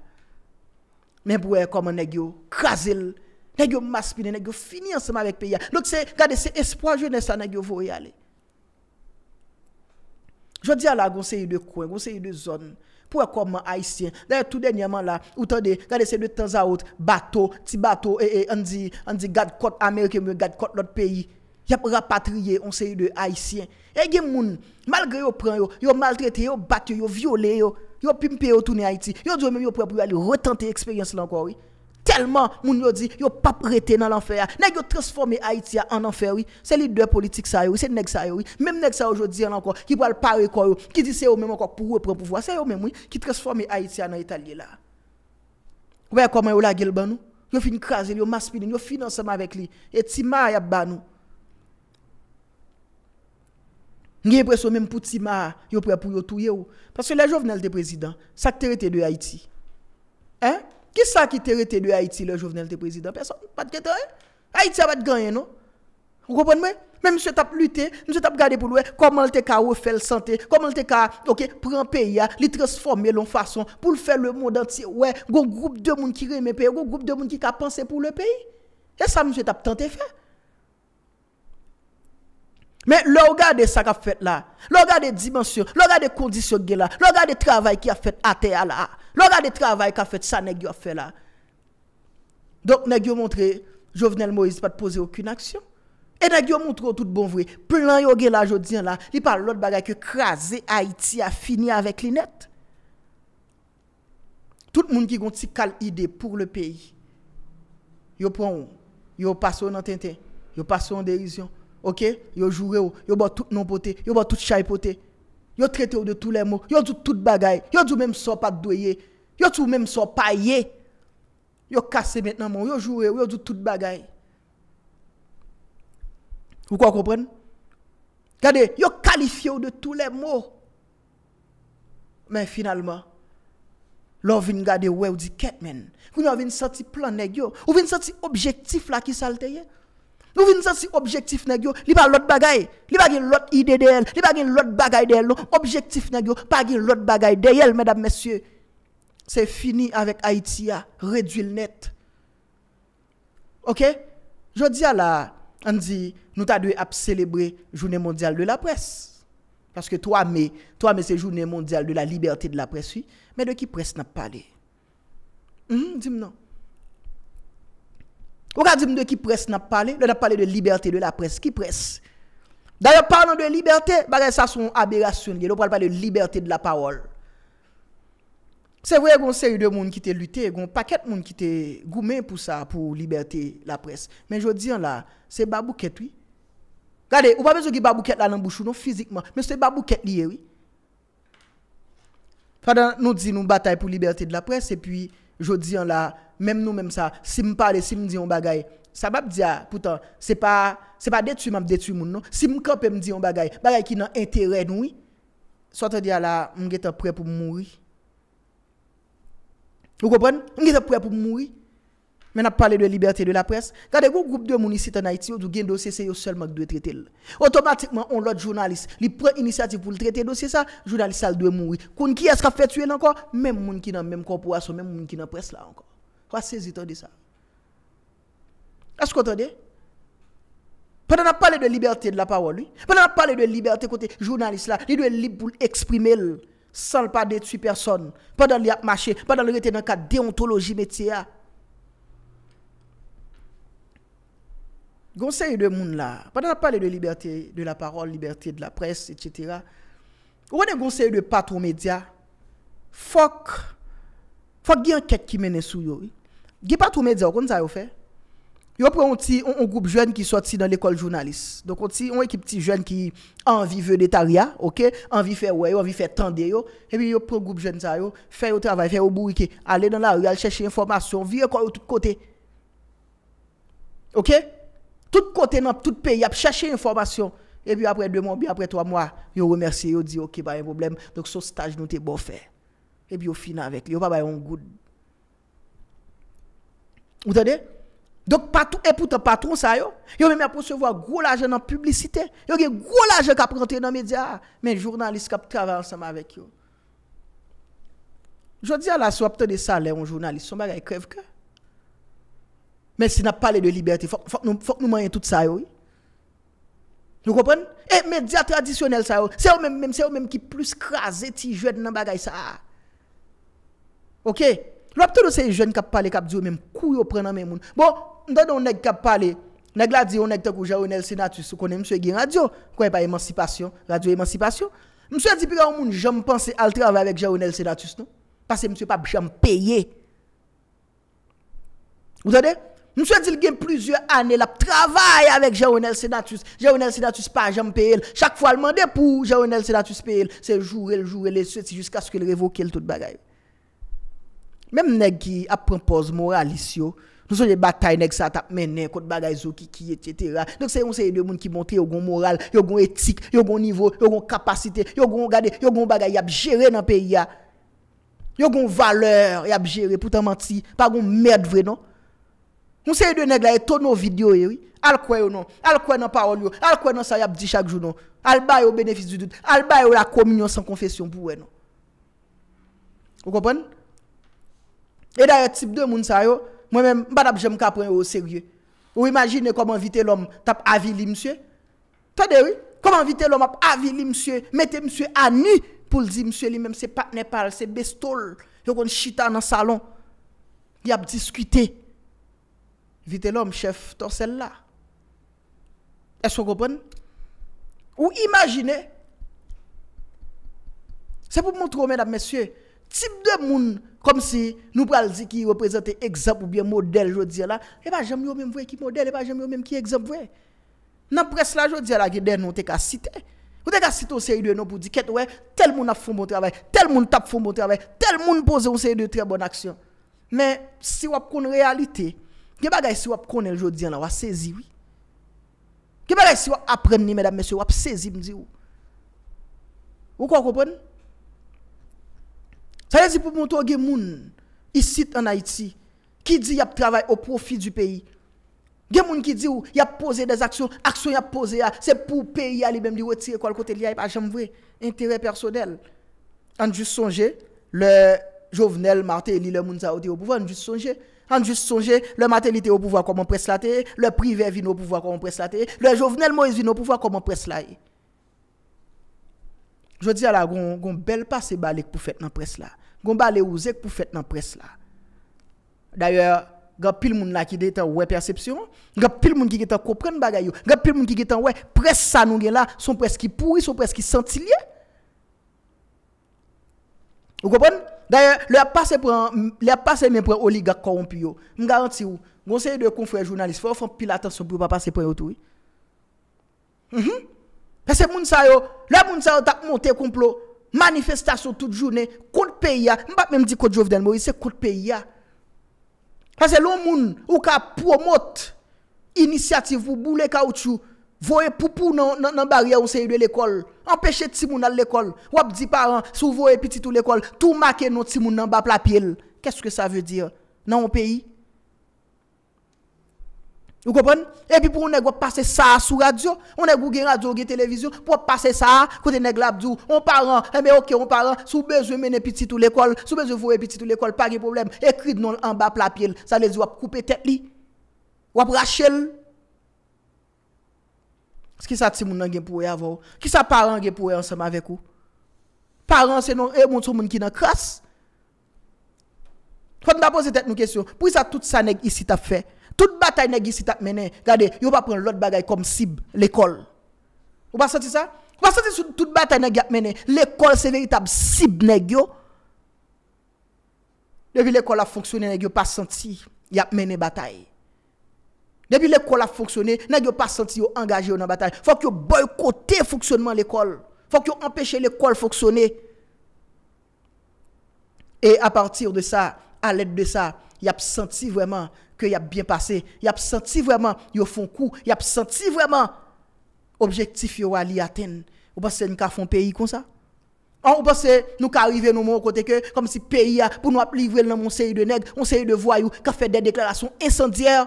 Men pou wè koman nèk yo krasil. nèg yo maspine, nèg yo fini ensemble avec pays. Donc c'est regardez c'est espoir jeunesse ça nèg yo voyer aller. Je dis à la conseil de coin, conseil de zone pour comment haïtien. D'ailleurs tout dernièrement là, ou tendez, regardez c'est de temps à autre bateau, petit bateau et, on dit on dit garde côte américain, garde côte l'autre pays. Y a rapatrié on série de haïtiens. Et gen moun malgré yo prend yo, yo maltraité, yo battu, yo violé yo, yo pimpé yo tourner Haïti. Yo dit même yo prend pour aller retenter expérience là encore oui tellement moun yo di yo pas prêté dans l'enfer nèg yo transformé Haïti en enfer oui c'est leader politique ça oui c'est nèg ça oui même nèg ça aujourd'hui encore qui parle parler quoi qui dit c'est eux même encore pour reprendre pouvoir c'est eux même oui qui transformé Haïti en Italie là ouais comment yo la gueule ban yo fin craser yo maspine yo financé avec lui et Tima y a ban nous j'ai même pour Tima, yo prêt pour yo ou? Parce que les Jovenel de président, ça de Haïti. Hein? Qui ça qui t'a retenu de Haïti le Jovenel de président Personne. Pas de quête. Hein? Haïti a pas de gagner, non Vous comprenez Mais monsieur as lutté, monsieur tap gardé pour lui, comment le ka refaire le santé, comment le ka OK, un pays, hein? li transformer l'on façon pour le faire le monde entier. Ouais, groupe de monde qui remet pays, un groupe de monde qui a pensé pour le pays. Et ça monsieur t'a tenté faire. Mais le de ça qu'a fait là. Le des dimension, le des conditions qui là, le travail qui a fait à terre là. Le des travail a fait ça nèg a fait là. Donc nèg yo montré Jovenel Moïse pas poser aucune action. Et nèg yo montré tout bon vrai. Plan yo gen là jodi là, il parle l'autre bagay que craser Haïti a fini avec l'inette. Tout le monde qui a une idée pour le pays. Yo prend, yo passe dans tintin, yo passe en dérision. Ok, yo jure ou, yo ba tout nou pote, yo ba tout chay pote, yo trete ou de tout lèm ou, yo tout tout bagay, yo tou mèm so pa dweye, yo tou mèm so pa ye, yo kase mèt nanman, yo jure ou, yo tout tout bagay. Ou kwa kopren? Gade, yo kalifi ou de tout lèm ou. Men finalman, lò vin gade wew di ketmen, kwen yo avin sati plan neg yo, avin sati objektif la ki salteye. Nous venons si objectif nèg yo, li pas l'autre bagaille, li pas l'autre idée d'elle, li pas l'autre bagaille d'elle. Objectif nèg yo, pas l'autre bagaille d'elle mesdames messieurs. C'est fini avec Haïti réduit le net. OK Je dis à la on dit nous t'a dû célébrer journée mondiale de la presse. Parce que 3 mai, 3 mai c'est journée mondiale de la liberté de la presse, oui. Mais de qui presse n'a pas parlé? Mm Dis-moi non. Vous regardez de qui presse n'a parlé, on a parlé de liberté de la presse, qui presse D'ailleurs, parlons de liberté, ça sont aberrations. On parle pas de liberté de la parole. C'est vrai y qu'on série de monde qui ont lutté, un paquet de monde qui t'est goumé pour ça, pour liberté la presse. Mais je dis là, c'est babouquette, oui. Regardez, peut pas besoin de babouquette là dans bouche, non physiquement, mais c'est babouquette lié, oui. Pendant nous disons nous bataille pour liberté de la presse et puis Jodi an la, menm nou menm sa, si m pale, si m di yon bagay, sa m ap di ya, poutan, se pa detu m ap detu moun nou. Si m kape m di yon bagay, bagay ki nan entere nou yi, sotan di ya la, m geta pre pou m mouri. Ou kopon? M geta pre pou m mouri. Mais on a parlé de liberté de la presse. Regardez, un groupe de monde en Haïti, vous avez un dossier, c'est seulement qui doit traiter. Automatiquement, on l'autre journaliste, il prend initiative pour traiter le dossier, ça, le journaliste doit mourir. Quand qui est-ce qu'a fait tuer encore Même monde qui dans la même corporation, même monde qui dans la presse là encore. Quoi saisir de ça Est-ce que vous entendez pendant qu'on parle de liberté de la parole, lui. pendant qu'on parle de liberté côté journaliste là, il doit libre pour exprimer sans le pas détruire personne. Pendant qu'il a marché, pendant qu'il était dans le cadre déontologie métier. Gonseri de moun la, padan ap pale de liberté de la parol, liberté de la presse, etc. Ou ane gonseri de patroumédia, fok, fok gen kek ki mènen sou yo, gen patroumédia, ou kon zayou fè? Yo pou an ti, ou an goup jwen ki sot si dan l'ekol jounalist. Don kon ti, ou an ki pti jwen ki anvi vè de taria, ok? Anvi fè wè yo, anvi fè tende yo, e mi yo pou an goup jwen zayou, fè yo travè, fè yo bouriki, ale nan la rè, al chèche informasyon, vi yo kon yo tout kote. Ok? Ok? tout kote nan, tout peyi ap chache informasyon, epi apre 2 moun, epi apre 3 moun, yo remersi, yo di, ok, ba yon problem, dok so staj nou te bo fè. Epi yo fina vek, yo pa ba yon goud. Ote de? Dok patou epoutan patoun sa yo, yo mè mè aposevo a goul aje nan publicite, yo gen goul aje kap rente nan media, men jounanlis kap travè ansama vek yo. Jou di ala, sou apte de salè yon jounanlis, som bagay krev kè. Men se na pale de liberté, fok nou manyen tout sa yo. Nou kopren? Eh, men diya tradisyonel sa yo. Se yo menm, se yo menm ki plus krasé ti jwèd nan bagay sa. Ok? Lwap to do se jwèn kap pale kap diyo menm, kou yo prenan menm moun. Bon, mdèdou mnèk kap pale, mnèk la diyo mnèk to kou Jaronel Senatus, kone mswe gen radio, kwen pa emancipasyon, radio emancipasyon. Mswe dipe la moun, jom panse altrave avèk Jaronel Senatus, non? Pase mswe pa bjèm peye. Ote de? Nou sou etil gen plizye anel ap travay avek Jaronel Senatus. Jaronel Senatus pa jam pe el. Chak fwa alman depou, Jaronel Senatus pe el. Se joure l, joure l, sou etil jiska skil revoke l tout bagay. Mem neg ki ap propose moralis yo, nou sou je batay neg sa tap menen kote bagay zo ki ki etetera. Nou se yon se yon demoun ki montre yon goun moral, yon goun etik, yon goun nivou, yon goun kapasite, yon goun gade, yon goun bagay ap jere nan pe ya. Yon goun valeur ap jere pou tan manti, pa goun med vre non? Mwen se yon de neg la e ton ou video e, oui. Al kwe ou non, al kwe nan parol yo, al kwe nan sa yon ap di chak jou, non. Al bay ou benefis du dout, al bay ou la kominyon san konfesyon pou wè, non. Ou kompon? E daye, tip de moun sa yo, mwen men, bad ap jem ka pren ou se gye. Ou imagine kom anvite l'om tap avi li msye. Tade, oui. Kom anvite l'om ap avi li msye, mette msye anu pou l'di msye li, mwen se pat nepal, se bestol, yon kon chita nan salon, yon ap diskute. vite l'homme chef torsel là. Est-ce que vous comprenez Ou imaginez, c'est pour montrer, mesdames, messieurs, type de monde, comme si nous parlons dire qui représente exemple ou bien modèle, je dis là, et eh pas ben, j'aime même vous qui modèle, et eh pas ben, j'aime même qui exemple vrai. Dans la presse je dis là, qui des noms qu'à citer. Vous avez cité une série de noms pour dire que tel monde a fait mon travail, tel monde a fait mon travail, tel monde pose une série de très bonnes actions. Mais si vous avez une réalité, quel bagage si vous connaissez aujourd'hui, a saisi, oui. Quel bagage si vous apprenez, mesdames, messieurs, vous saisi, me dit. Vous comprenez? Ça veut dire pour montrer des gens ici en Haïti qui dit qu'ils travaillent au profit du pays. Il y a des gens qui disent qu'ils a posé des actions, actions qu'il a posé, c'est pour payer, pays lui-même de retirer quoi le côté lié, pas jamais vrai. Intérêt personnel. On juste songer, le Jovenel Martelly, le Mounsaoudi au pouvoir, on juste songer. On juste songer, le matin au pouvoir comment presse la le privé vient au pouvoir comment presse la le Jovenel Moïse vient au pouvoir comment presse la Je dis à la gon gon belle passe balek pour faire dans presse là. Gon balé ouzek pour faire dans presse là. D'ailleurs, il pile moun la qui détan ouais perception, il pile moun qui détan comprendre bagay yo, il pile moun qui détan ouais presse ça nous là, son presque qui pourri, son presque qui sentilier. Vous comprenez Daya, le ap pase menpren oliga koron pi yo. M garanti yo, gonsen yo de kon fwe jounalist, fwe ou fwen pil atanson pou pa pase mhm. pwe yo tou. Pese moun sa yo, le ap moun sa yo tak monte kon plo, manifestasyon tout jounen, kout pe ya. M bak menm di kout jovden mou, se kout pe ya. Pese loun moun, ou ka promote, inisiativ ou boule ka ou chou, Voye poupou nan bariya ou se yilwe l'ekol. Ampeche timoun al l'ekol. Wap di paran, sou voye piti tou l'ekol. Tou make nou timoun nan bap la piel. Kèst kè sa vè dir? Nan ou peyi? Ou kopon? E pi pou ou neg wap pase saa sou radyo. Ou neg ou gen radyo gen televizyon. Wap pase saa kote neg labdou. Ou paran, e me ok ou paran. Sou bezwe mene piti tou l'ekol. Sou bezwe voye piti tou l'ekol. Pari problem. Non Ekri nan an bap la piel. Sa le di wap koupe tet li. Wap rachel. Wap rachel. Ski sa ti mounan gen pouwe avon? Ki sa paran gen pouwe ansem avek ou? Paran se non e moun sou moun ki nan kras? Fote mba pose tet nou kesyon. Pou sa tout sa neg isi tap fe? Tout batay neg isi tap mene? Gade, yo pa pren lot bagay kom sib l'ekol. Ou pa santi sa? Ou pa santi tout batay neg yap mene? L'ekol se veritab sib neg yo? Lèvi l'ekol a fonksyonen neg yo pa santi yap mene batay. Depuis l'école a fonctionné, n'ont pas senti engagé dans la bataille. Faut que boycotter le fonctionnement de l'école. Faut que empêcher l'école de fonctionner. Et à partir de ça, à l'aide de ça, y a senti vraiment que y a bien passé. Y a senti vraiment yo font coup, y a senti vraiment objectif yo ali atteindre. Ou pense nous fait un pays comme ça ah, on pense nous arriver nous mon côté que comme si pays a pour nous livrer dans mon série de nègres, on série de voyous qui fait des déclarations incendiaires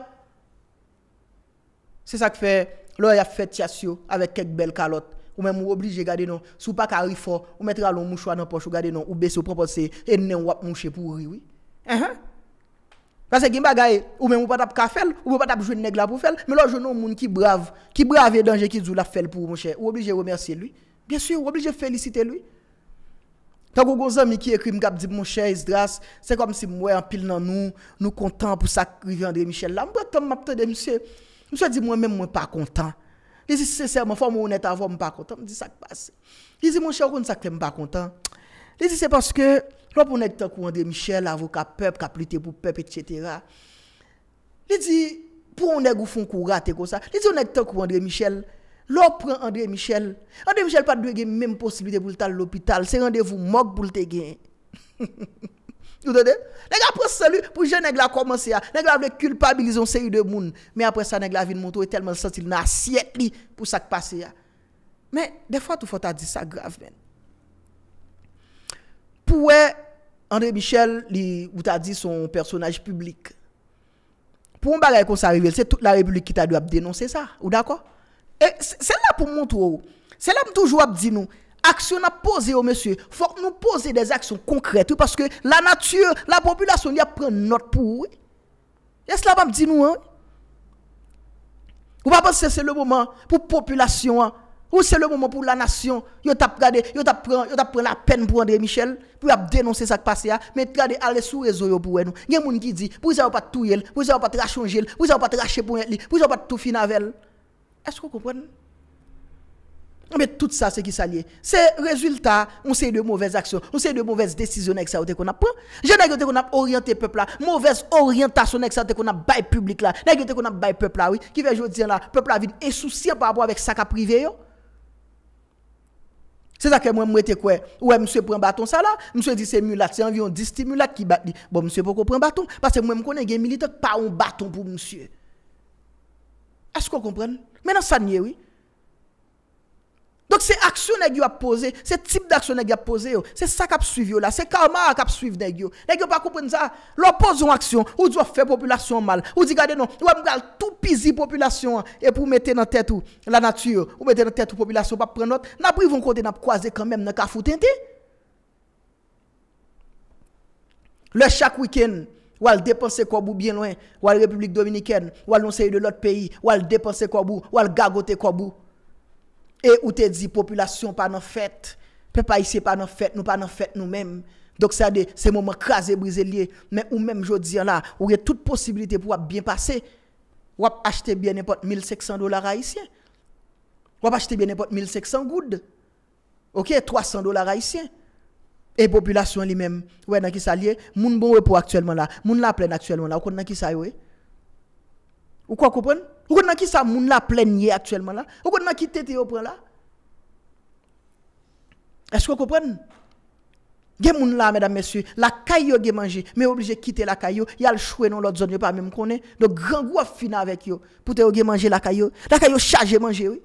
c'est ça que fait, là, il a fait tiasio avec quelques belles calottes. Ou même ou obligé garder non, sous pas carré fort, ou mettre à long mouchoir dans poche, ou garder non, ou baisser proposer et non ou moucher pour rire, oui. Hein, hein? Parce que bagay, ou même ou pas tap café fel, ou pas tap jouer nèg là pour faire, mais là je non monde qui brave, qui brave danger qui dou la fel pour mon cher, ou obligé remercier lui. Bien sûr, ou obligé féliciter lui. Tant que vous vos amis qui écrit m'gap dit mon cher Isdras, c'est comme si moi en pile dans nous, nous content pour ça André Michel là. M'bretan m'attendre monsieur Mwen se di mwen mwen mwen pa kontan. Li di se serman, fò mwen mwen mwen mwen pa kontan, mwen di sa k'pase. Li di mwen chè wè mwen sa k'le mwen pa kontan. Li di se paske, lò pou mwen ekte kou André Michel, avoka pep, ka plite pou pep, etc. Li di, pou mwen ekte kou foun kou rate kosa, li di mwen ekte kou André Michel, lò pou mwen André Michel. André Michel pati dwege mwen mwen posibilite pou l'tal l'opital, se randevou mok pou l'te gen. Hihihi. Nè gwa pou selu pou jè nè gwa komanse ya, nè gwa pou kulpabilizon seri de moun Mè apres sa nè gwa vin moun tou e telman sentil nan asyek li pou sak pase ya Mè defwa tou fwa ta di sa grav men Pou wè André Michel li ou ta di son personaj publik Pou mbaga e kon sa revele, se tout la republik ki ta dwa ap denonse sa, ou dako? E sel la pou moun tou ou, sel la m tou jou ap di nou action à poser au oh, monsieur, faut que nous poser des actions concrètes parce que la nature, la population y a prend note pour. Est-ce que la me dit nous hein? Ou pas que c'est le moment pour la population hein? Ou c'est le moment pour la nation, yo t'a regardé, yo t'a prend, yo t'a la peine pour André Michel, pour dénoncer ce qui passé hein? mais regardez aller sur réseau yo pour nous. Il y a monde qui dit, vous ça pas tout vous ça pas trachanger, vous pas tracher pour lui, vous ça pas tout finir avec. Est-ce que vous comprenez Mwen non, bè tout sa se ki sa liye. Se rezultat, mwen se y de mouvez aksyon. Mwen se y de mouvez desizyon ek sa ou te kon ap pran. Je nan gen te kon ap oryente pepla. Mouvez oryentasyon ek sa ou te kon ap bay publik la. Nan gen te kon ap bay pepla wè. Ki fè jwè disyan la, pepla vin esoussi ap ap wèk sa ka prive yo. Se zake mwen mwen te kwe. Ouè, msè pren baton sa la. Msè di se mulat, se anvi yo di stimulat ki bat li. Bon, msè pou kon pren baton. Pasè mwen mwen konen gen milite, pa wè mwen baton pou msè. Asko kon Donc c'est action nèg a posé, c'est type d'action nèg a posé c'est ça qu'a suivi là, c'est karma a suivi nèg yo. Nèg pas comprendre ça. L'oppose une action, ou doit faire population mal, ou dit regardez non, ou va tout pisi population et pour mettre dans tête ou la nature, ou mettre dans tête la population pas prendre note, n'a pris vont côté n'a croiser quand même dans ka foutenté. Le chaque week-end ou al dépenser kobou bien loin, ou la République Dominicaine, ou ont de l'autre pays, ou quoi dépenser kobou, ou al quoi kobou et où te dit population pas en fête peuple haïtien pas en fête nous pas dans fête nous-mêmes donc ça de c'est moment crasé brisé lié mais ou même jodi là ou a toute possibilité pour bien passer ou acheter bien n'importe 1500 dollars haïtiens ou acheter bien n'importe 1500 goudes OK 300 dollars haïtiens et population lui-même ouais dans qui ça lié moun bon pour actuellement là moun la pleine actuellement là ou dans qui ça ou quoi comprendre Ou kon nan ki sa moun la plen ye aktuelman la? Ou kon nan ki tete yo pran la? Esko kopren? Gen moun la, mèdam mesyu, la kayo ge manje, mè yo oblije kite la kayo, yal chwe non lòt zon yo pa mèm konen, do gran gwa fina avèk yo, pou te yo ge manje la kayo. La kayo chaje manje, oui,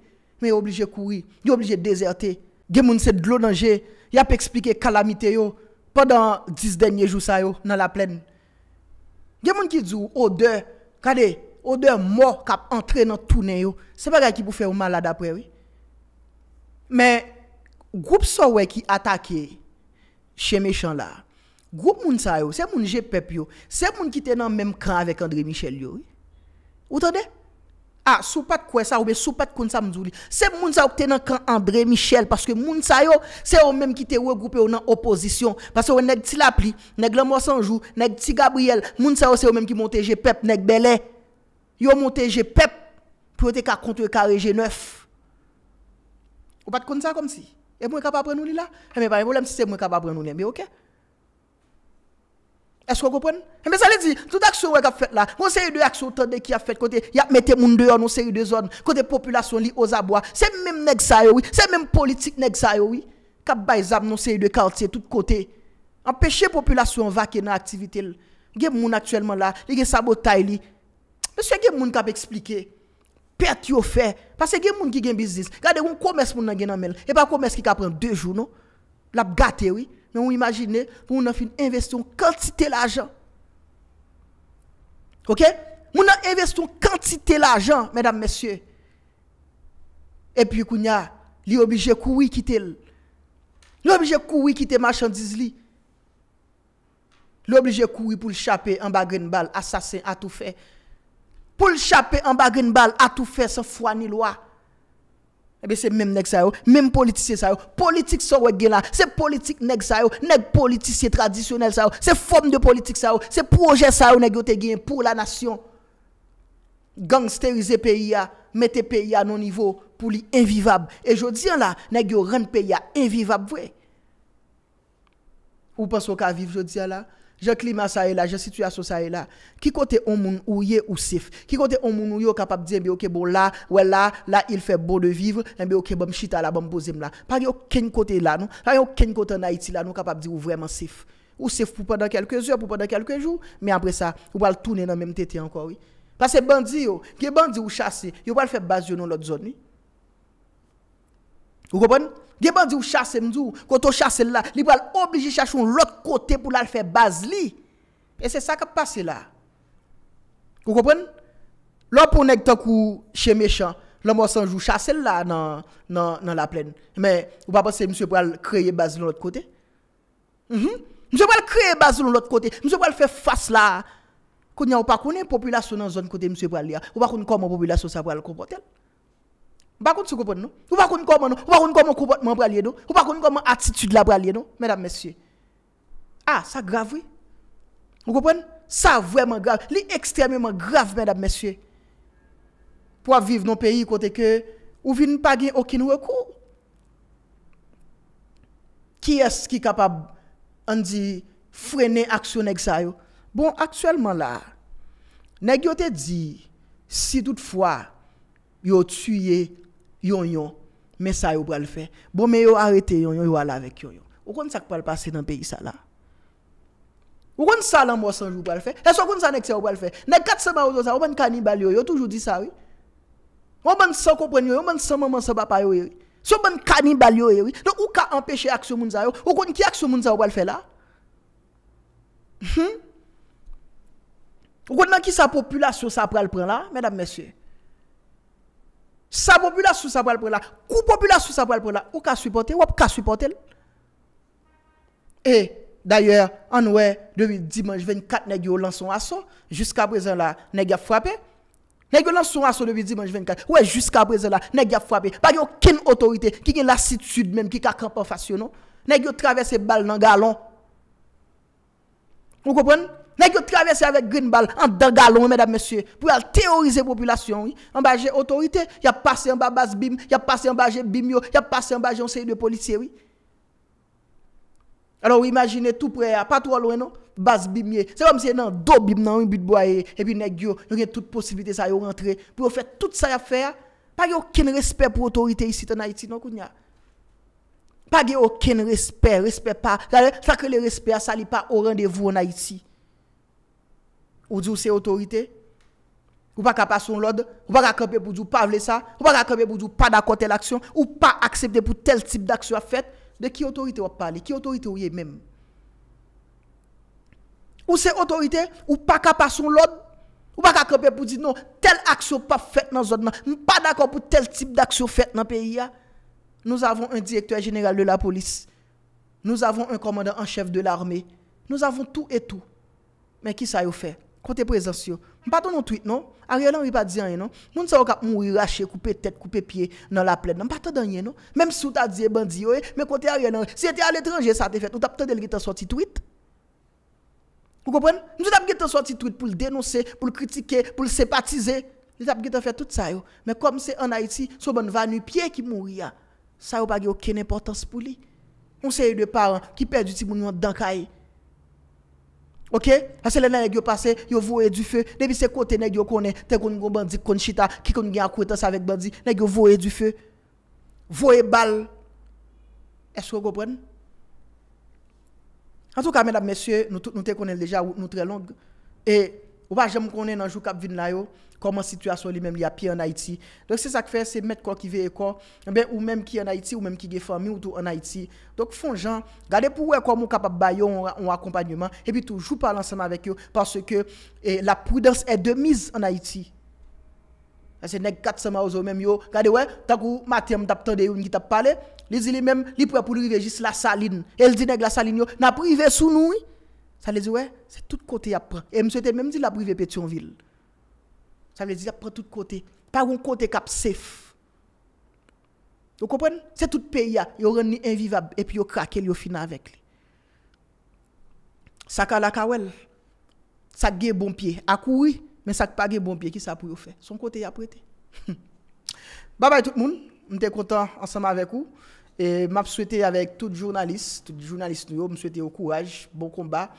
mè yo oblije kouri, yo oblije dezerte. Gen moun se dlo nanje, ya pe eksplike kalamite yo, padan dizdenye jou sa yo nan la plen. Gen moun ki djou, ode, kadey, odeur mort qui entre dans tout Ce c'est pas qui pour faire malade après oui mais groupe sowe qui attaqué chez méchant là groupe moun c'est moun GPEP c'est moun qui était dans même camp avec André Michel yo oui ou ah sous pas de quoi ça ou bien sous pas de ça m'zouli c'est moun sa qui était dans camp André Michel parce que moun sa yo c'est au même qui était regroupé dans opposition parce que nèg ti la pli nèg la mort sans jour nèg ti Gabriel moun sa c'est au même qui monté GPEP e nèg Belay Yo mwote je pep pou yote ka kontre ka reje 9. Ou pat kon sa kom si? E mwen kap apren nou li la? E me pare mwolem si se mwen kap apren nou nebe, ok? Esko koupen? E me sa li di, tout aksyon wèk ap fet la. Mwen se yi de aksyon ton de ki ap fet kote yap mette moun deyon mwen se yi de zon, kote populasyon li oza bwa. Se mwen mwen nek sa yoi, se mwen mwen politik nek sa yoi. Kap bay zam mwen se yi de karte tout kote. Ampeche populasyon vake nan aktivite. Ge mwen aktuelman la, li ge sabotay li, Parce que qui kap expliquer perte yo fait parce que gens qui un business. Regardez un commerce moun gen et pas commerce qui a prend deux jours non. L'a gâté oui. Mais vous imaginez, pour on fin investir quantité d'argent. OK Vous a investi une quantité d'argent mesdames messieurs. Et puis y li obligé courir quitter. est obligé courir quitter marchandise li. L'obligé courir pour le chaper en bagren balle, assassin à tout fait pour le chaper en bas une balle à tout faire sans foi ni loi. Et eh bien, c'est même nèg ça, même politicien ça. Politique ça ouais là, c'est politique nèg ça, nèg politicien traditionnel ça, c'est forme de politique ça, c'est projet ça nèg yo pour la nation. Gangsteriser pays a, mettre pays à non niveau pour lui invivable. Et je dis là, nèg yo rendre pays invivable vrai. Ou pense qu'on vivre je dis là je climat ça est là, je situation ça est là. Qui côté on moun ou yé ou sif? Qui côté on moun ou yé capable de dire, eh ok, bon là, ouais là, là, il fait beau de vivre, et eh bien, ok, bon, chita la bon, posez là. Pas aucun côté là, non? Pas aucun côté en Haïti là, nous capable de dire vraiment sif. Ou sif pour pendant quelques heures, pour pendant quelques jours, mais après ça, ou va le tourner dans même tête encore, oui. Parce que bandit, yo, qui bandit ou chasse, yo va le faire base dans l'autre zone, Vous comprenez? Des bandits ou chasse quand on chasse là, il va à chercher l'autre côté pour la faire base Et c'est ça qui passe là. Vous comprenez pour est chez méchant, l'homme sans jour chasse là dans dans la plaine. Mais vous pas penser monsieur pour mhm. créer base de l'autre côté Monsieur va créer base de l'autre côté. Monsieur va faire face là. Qu'on n'y a pas connaît population dans zone côté monsieur pour Ou pas connaît comment population ça le comporter. Bakoun sou koupon nou? Ou bakoun koman nou? Ou bakoun koman koupotman pralye nou? Ou bakoun koman atitude la pralye nou? Mèdap mèsyè. Ah, sa grav oui. Ou koupon? Sa vwèman grav. Li ekstremèman grav mèdap mèsyè. Pwa viv nou peyi kote ke ou vin pa gen okin wèkou. Ki es ki kapab an di frene aksyon ek sa yo? Bon, aksyèlman la, neg yo te di si tout fwa yo tuye Yon yon, mè sa yo pral fè. Bon mè yo arete yon yon, yo ala vek yon yon. O kon sa k pral pase nan peyi sa la? O kon sa lan mwosan yo pral fè? E so kon sa nek se yo pral fè? Nè kat seman yo yo sa, oman kanibal yo yo, toujou di sa wè? Oman sa kompren yo yo, oman seman man seman pa yo wè? Soman kanibal yo yo wè? Non ou ka empèche akso moun za yo? O kon ki akso moun za yo pral fè la? Hmm? O kon nan ki sa populasyon sa pral pran la, mèdam mèsyè? sa population ça pral le prendre population sa pral prendre ou ka supporter, ou ka supporter. Et d'ailleurs, en ouais, depuis dimanche 24, nèg yo lancé un assaut, jusqu'à présent là, nèg a frappé. Nèg yo lancé un assaut depuis dimanche 24. Ouais, jusqu'à présent là, nèg a frappé. Pas aucune autorité qui a lassitude même qui ka camper face non. Nèg yo traverser balle dans galon. Vous comprenez Nèg yo traverser avec green ball en galon mesdames messieurs pour théoriser population en bas autorité, y a passé en bas basse bim, y a passé en bas bim yo, y a passé en bas en série de policiers oui. Alors imaginez tout près, hein, pas trop loin non, bas bimier. C'est comme si dans deux bim dans un but boyer et puis nèg yo, y a toute possibilité ça yo rentrer pour faire tout ça y a faire. Pas aucun respect pour autorité ici en Haïti non kounya pas aucun respect, respect pas. Ça que le respect, ça n'est pas au rendez-vous en Haïti ou dit c'est autorité. Ou pas capable son l'ordre, ou pas capable pour dire pas ça, ou pas capable pour dire pas d'accord telle action, ou pas accepter pour tel type d'action faite. De qui autorité on parle, qui autorité ou est même. Ou c'est autorité, ou pas capable son l'ordre, ou pas capable pour dire non, telle action pas faite dans zone, pas d'accord pour tel type d'action faite dans le pays. Nous avons un directeur général de la police. Nous avons un commandant en chef de l'armée. Nous avons tout et tout. Mais qui ça y fait Côté présence, je ne pas tweet, non Ariel pas dit rien, non Moun sa pas mourir, raché, couper tête, couper pied dans la plaine. Non, pas non Même si tu as dit eh, yo eh, mais côté Ariel si à l'étranger, ça t'est fait. Ou t'a peut-être t'a sorti tweet. Vous comprenez Nous avons sorti tweet pour le dénoncer, pour le critiquer, pour le sympathiser. Nous avons fait tout ça. Mais comme c'est en Haïti, c'est va vanu pied qui mourit. Ça n'a aucune importance pour lui. On sait de parents qui perdent du petit dans le OK Parce que les nèg yo passé, yo voué du feu. Depuis ces côtés nèg yo connaît, té kon gon bandi kon chita, qui kon gen acquaintance avec bandi, nèg yo voué du feu. Voué balle. Est-ce que vous comprenez En tout cas, mesdames, messieurs, nous nous te connaissons déjà, nous très longues. Et ou va jamais connaître un dans jour vinn là, comment la situation lui-même y a pire en Haïti. Donc, c'est ça que fait, c'est mettre quoi qui veut quoi, eh ou même qui en Haïti, ou même qui est famille, ou tout en Haïti. Donc, font gens, regardez pour eux comment capable de un accompagnement, et puis toujours parler ensemble avec eux, parce que eh, la prudence est de mise en Haïti. C'est que 400 maos même, yo, regardez, ouais, tant que matin, m'tap de une qui t'a parlé, les il même il prêt pour lui juste la saline. Elle dit, la saline, yo, n'a privé sous nous, ça veut dire, ouais, c'est tout côté Et prendre. Et monsieur même dit la privé Pétionville. Ça veut dire, prend tout côté. Pas un côté cap safe. Vous comprenez? C'est tout pays, hein. il rend invivable et puis il craque, il fini avec lui. Ça a la kawel. Ça a bon pied. A courir, mais ça n'a pas bon pied. Qui ça pour faire? Son côté a prêté. bye bye tout le monde. Je suis content ensemble avec vous. Et m'a souhaité avec tout journaliste, journalistes journaliste nous, me souhaité au courage, bon combat.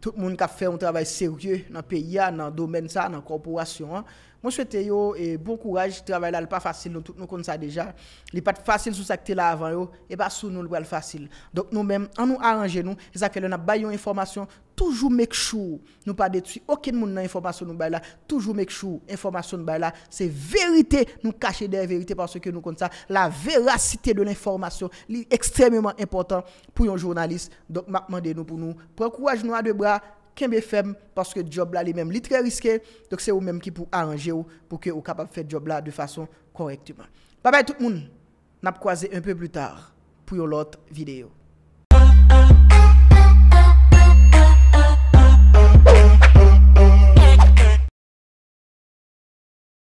Tout le monde qui a fait un travail sérieux dans le pays, dans le domaine ça, dans la corporation, hein. Moi, souhaite yo et bon courage. Travail là, pas facile. Nous, tout nous connaissons ça déjà. Il pas facile sous ça que là avant yo, et pas sous nous le facile. Donc, nous-mêmes, en nous arrangeons nous. avons ça que nous information. Toujours make sure, nous pas détruit. aucun monde dans information nous là. Toujours make sure, information nous là, c'est vérité. Nous cacher des vérités parce que nous connaissons ça. La véracité de l'information est extrêmement important pour un journaliste. Donc, je demande nous pour nous. Prends courage nous à deux bras. kenbe fem paske job la li menm li tre riske dok se ou menm ki pou aranje ou pou ke ou kapap fè job la de fason korektman. Babay tout moun nap kwaze un peu blu tar pou yo lot videyo.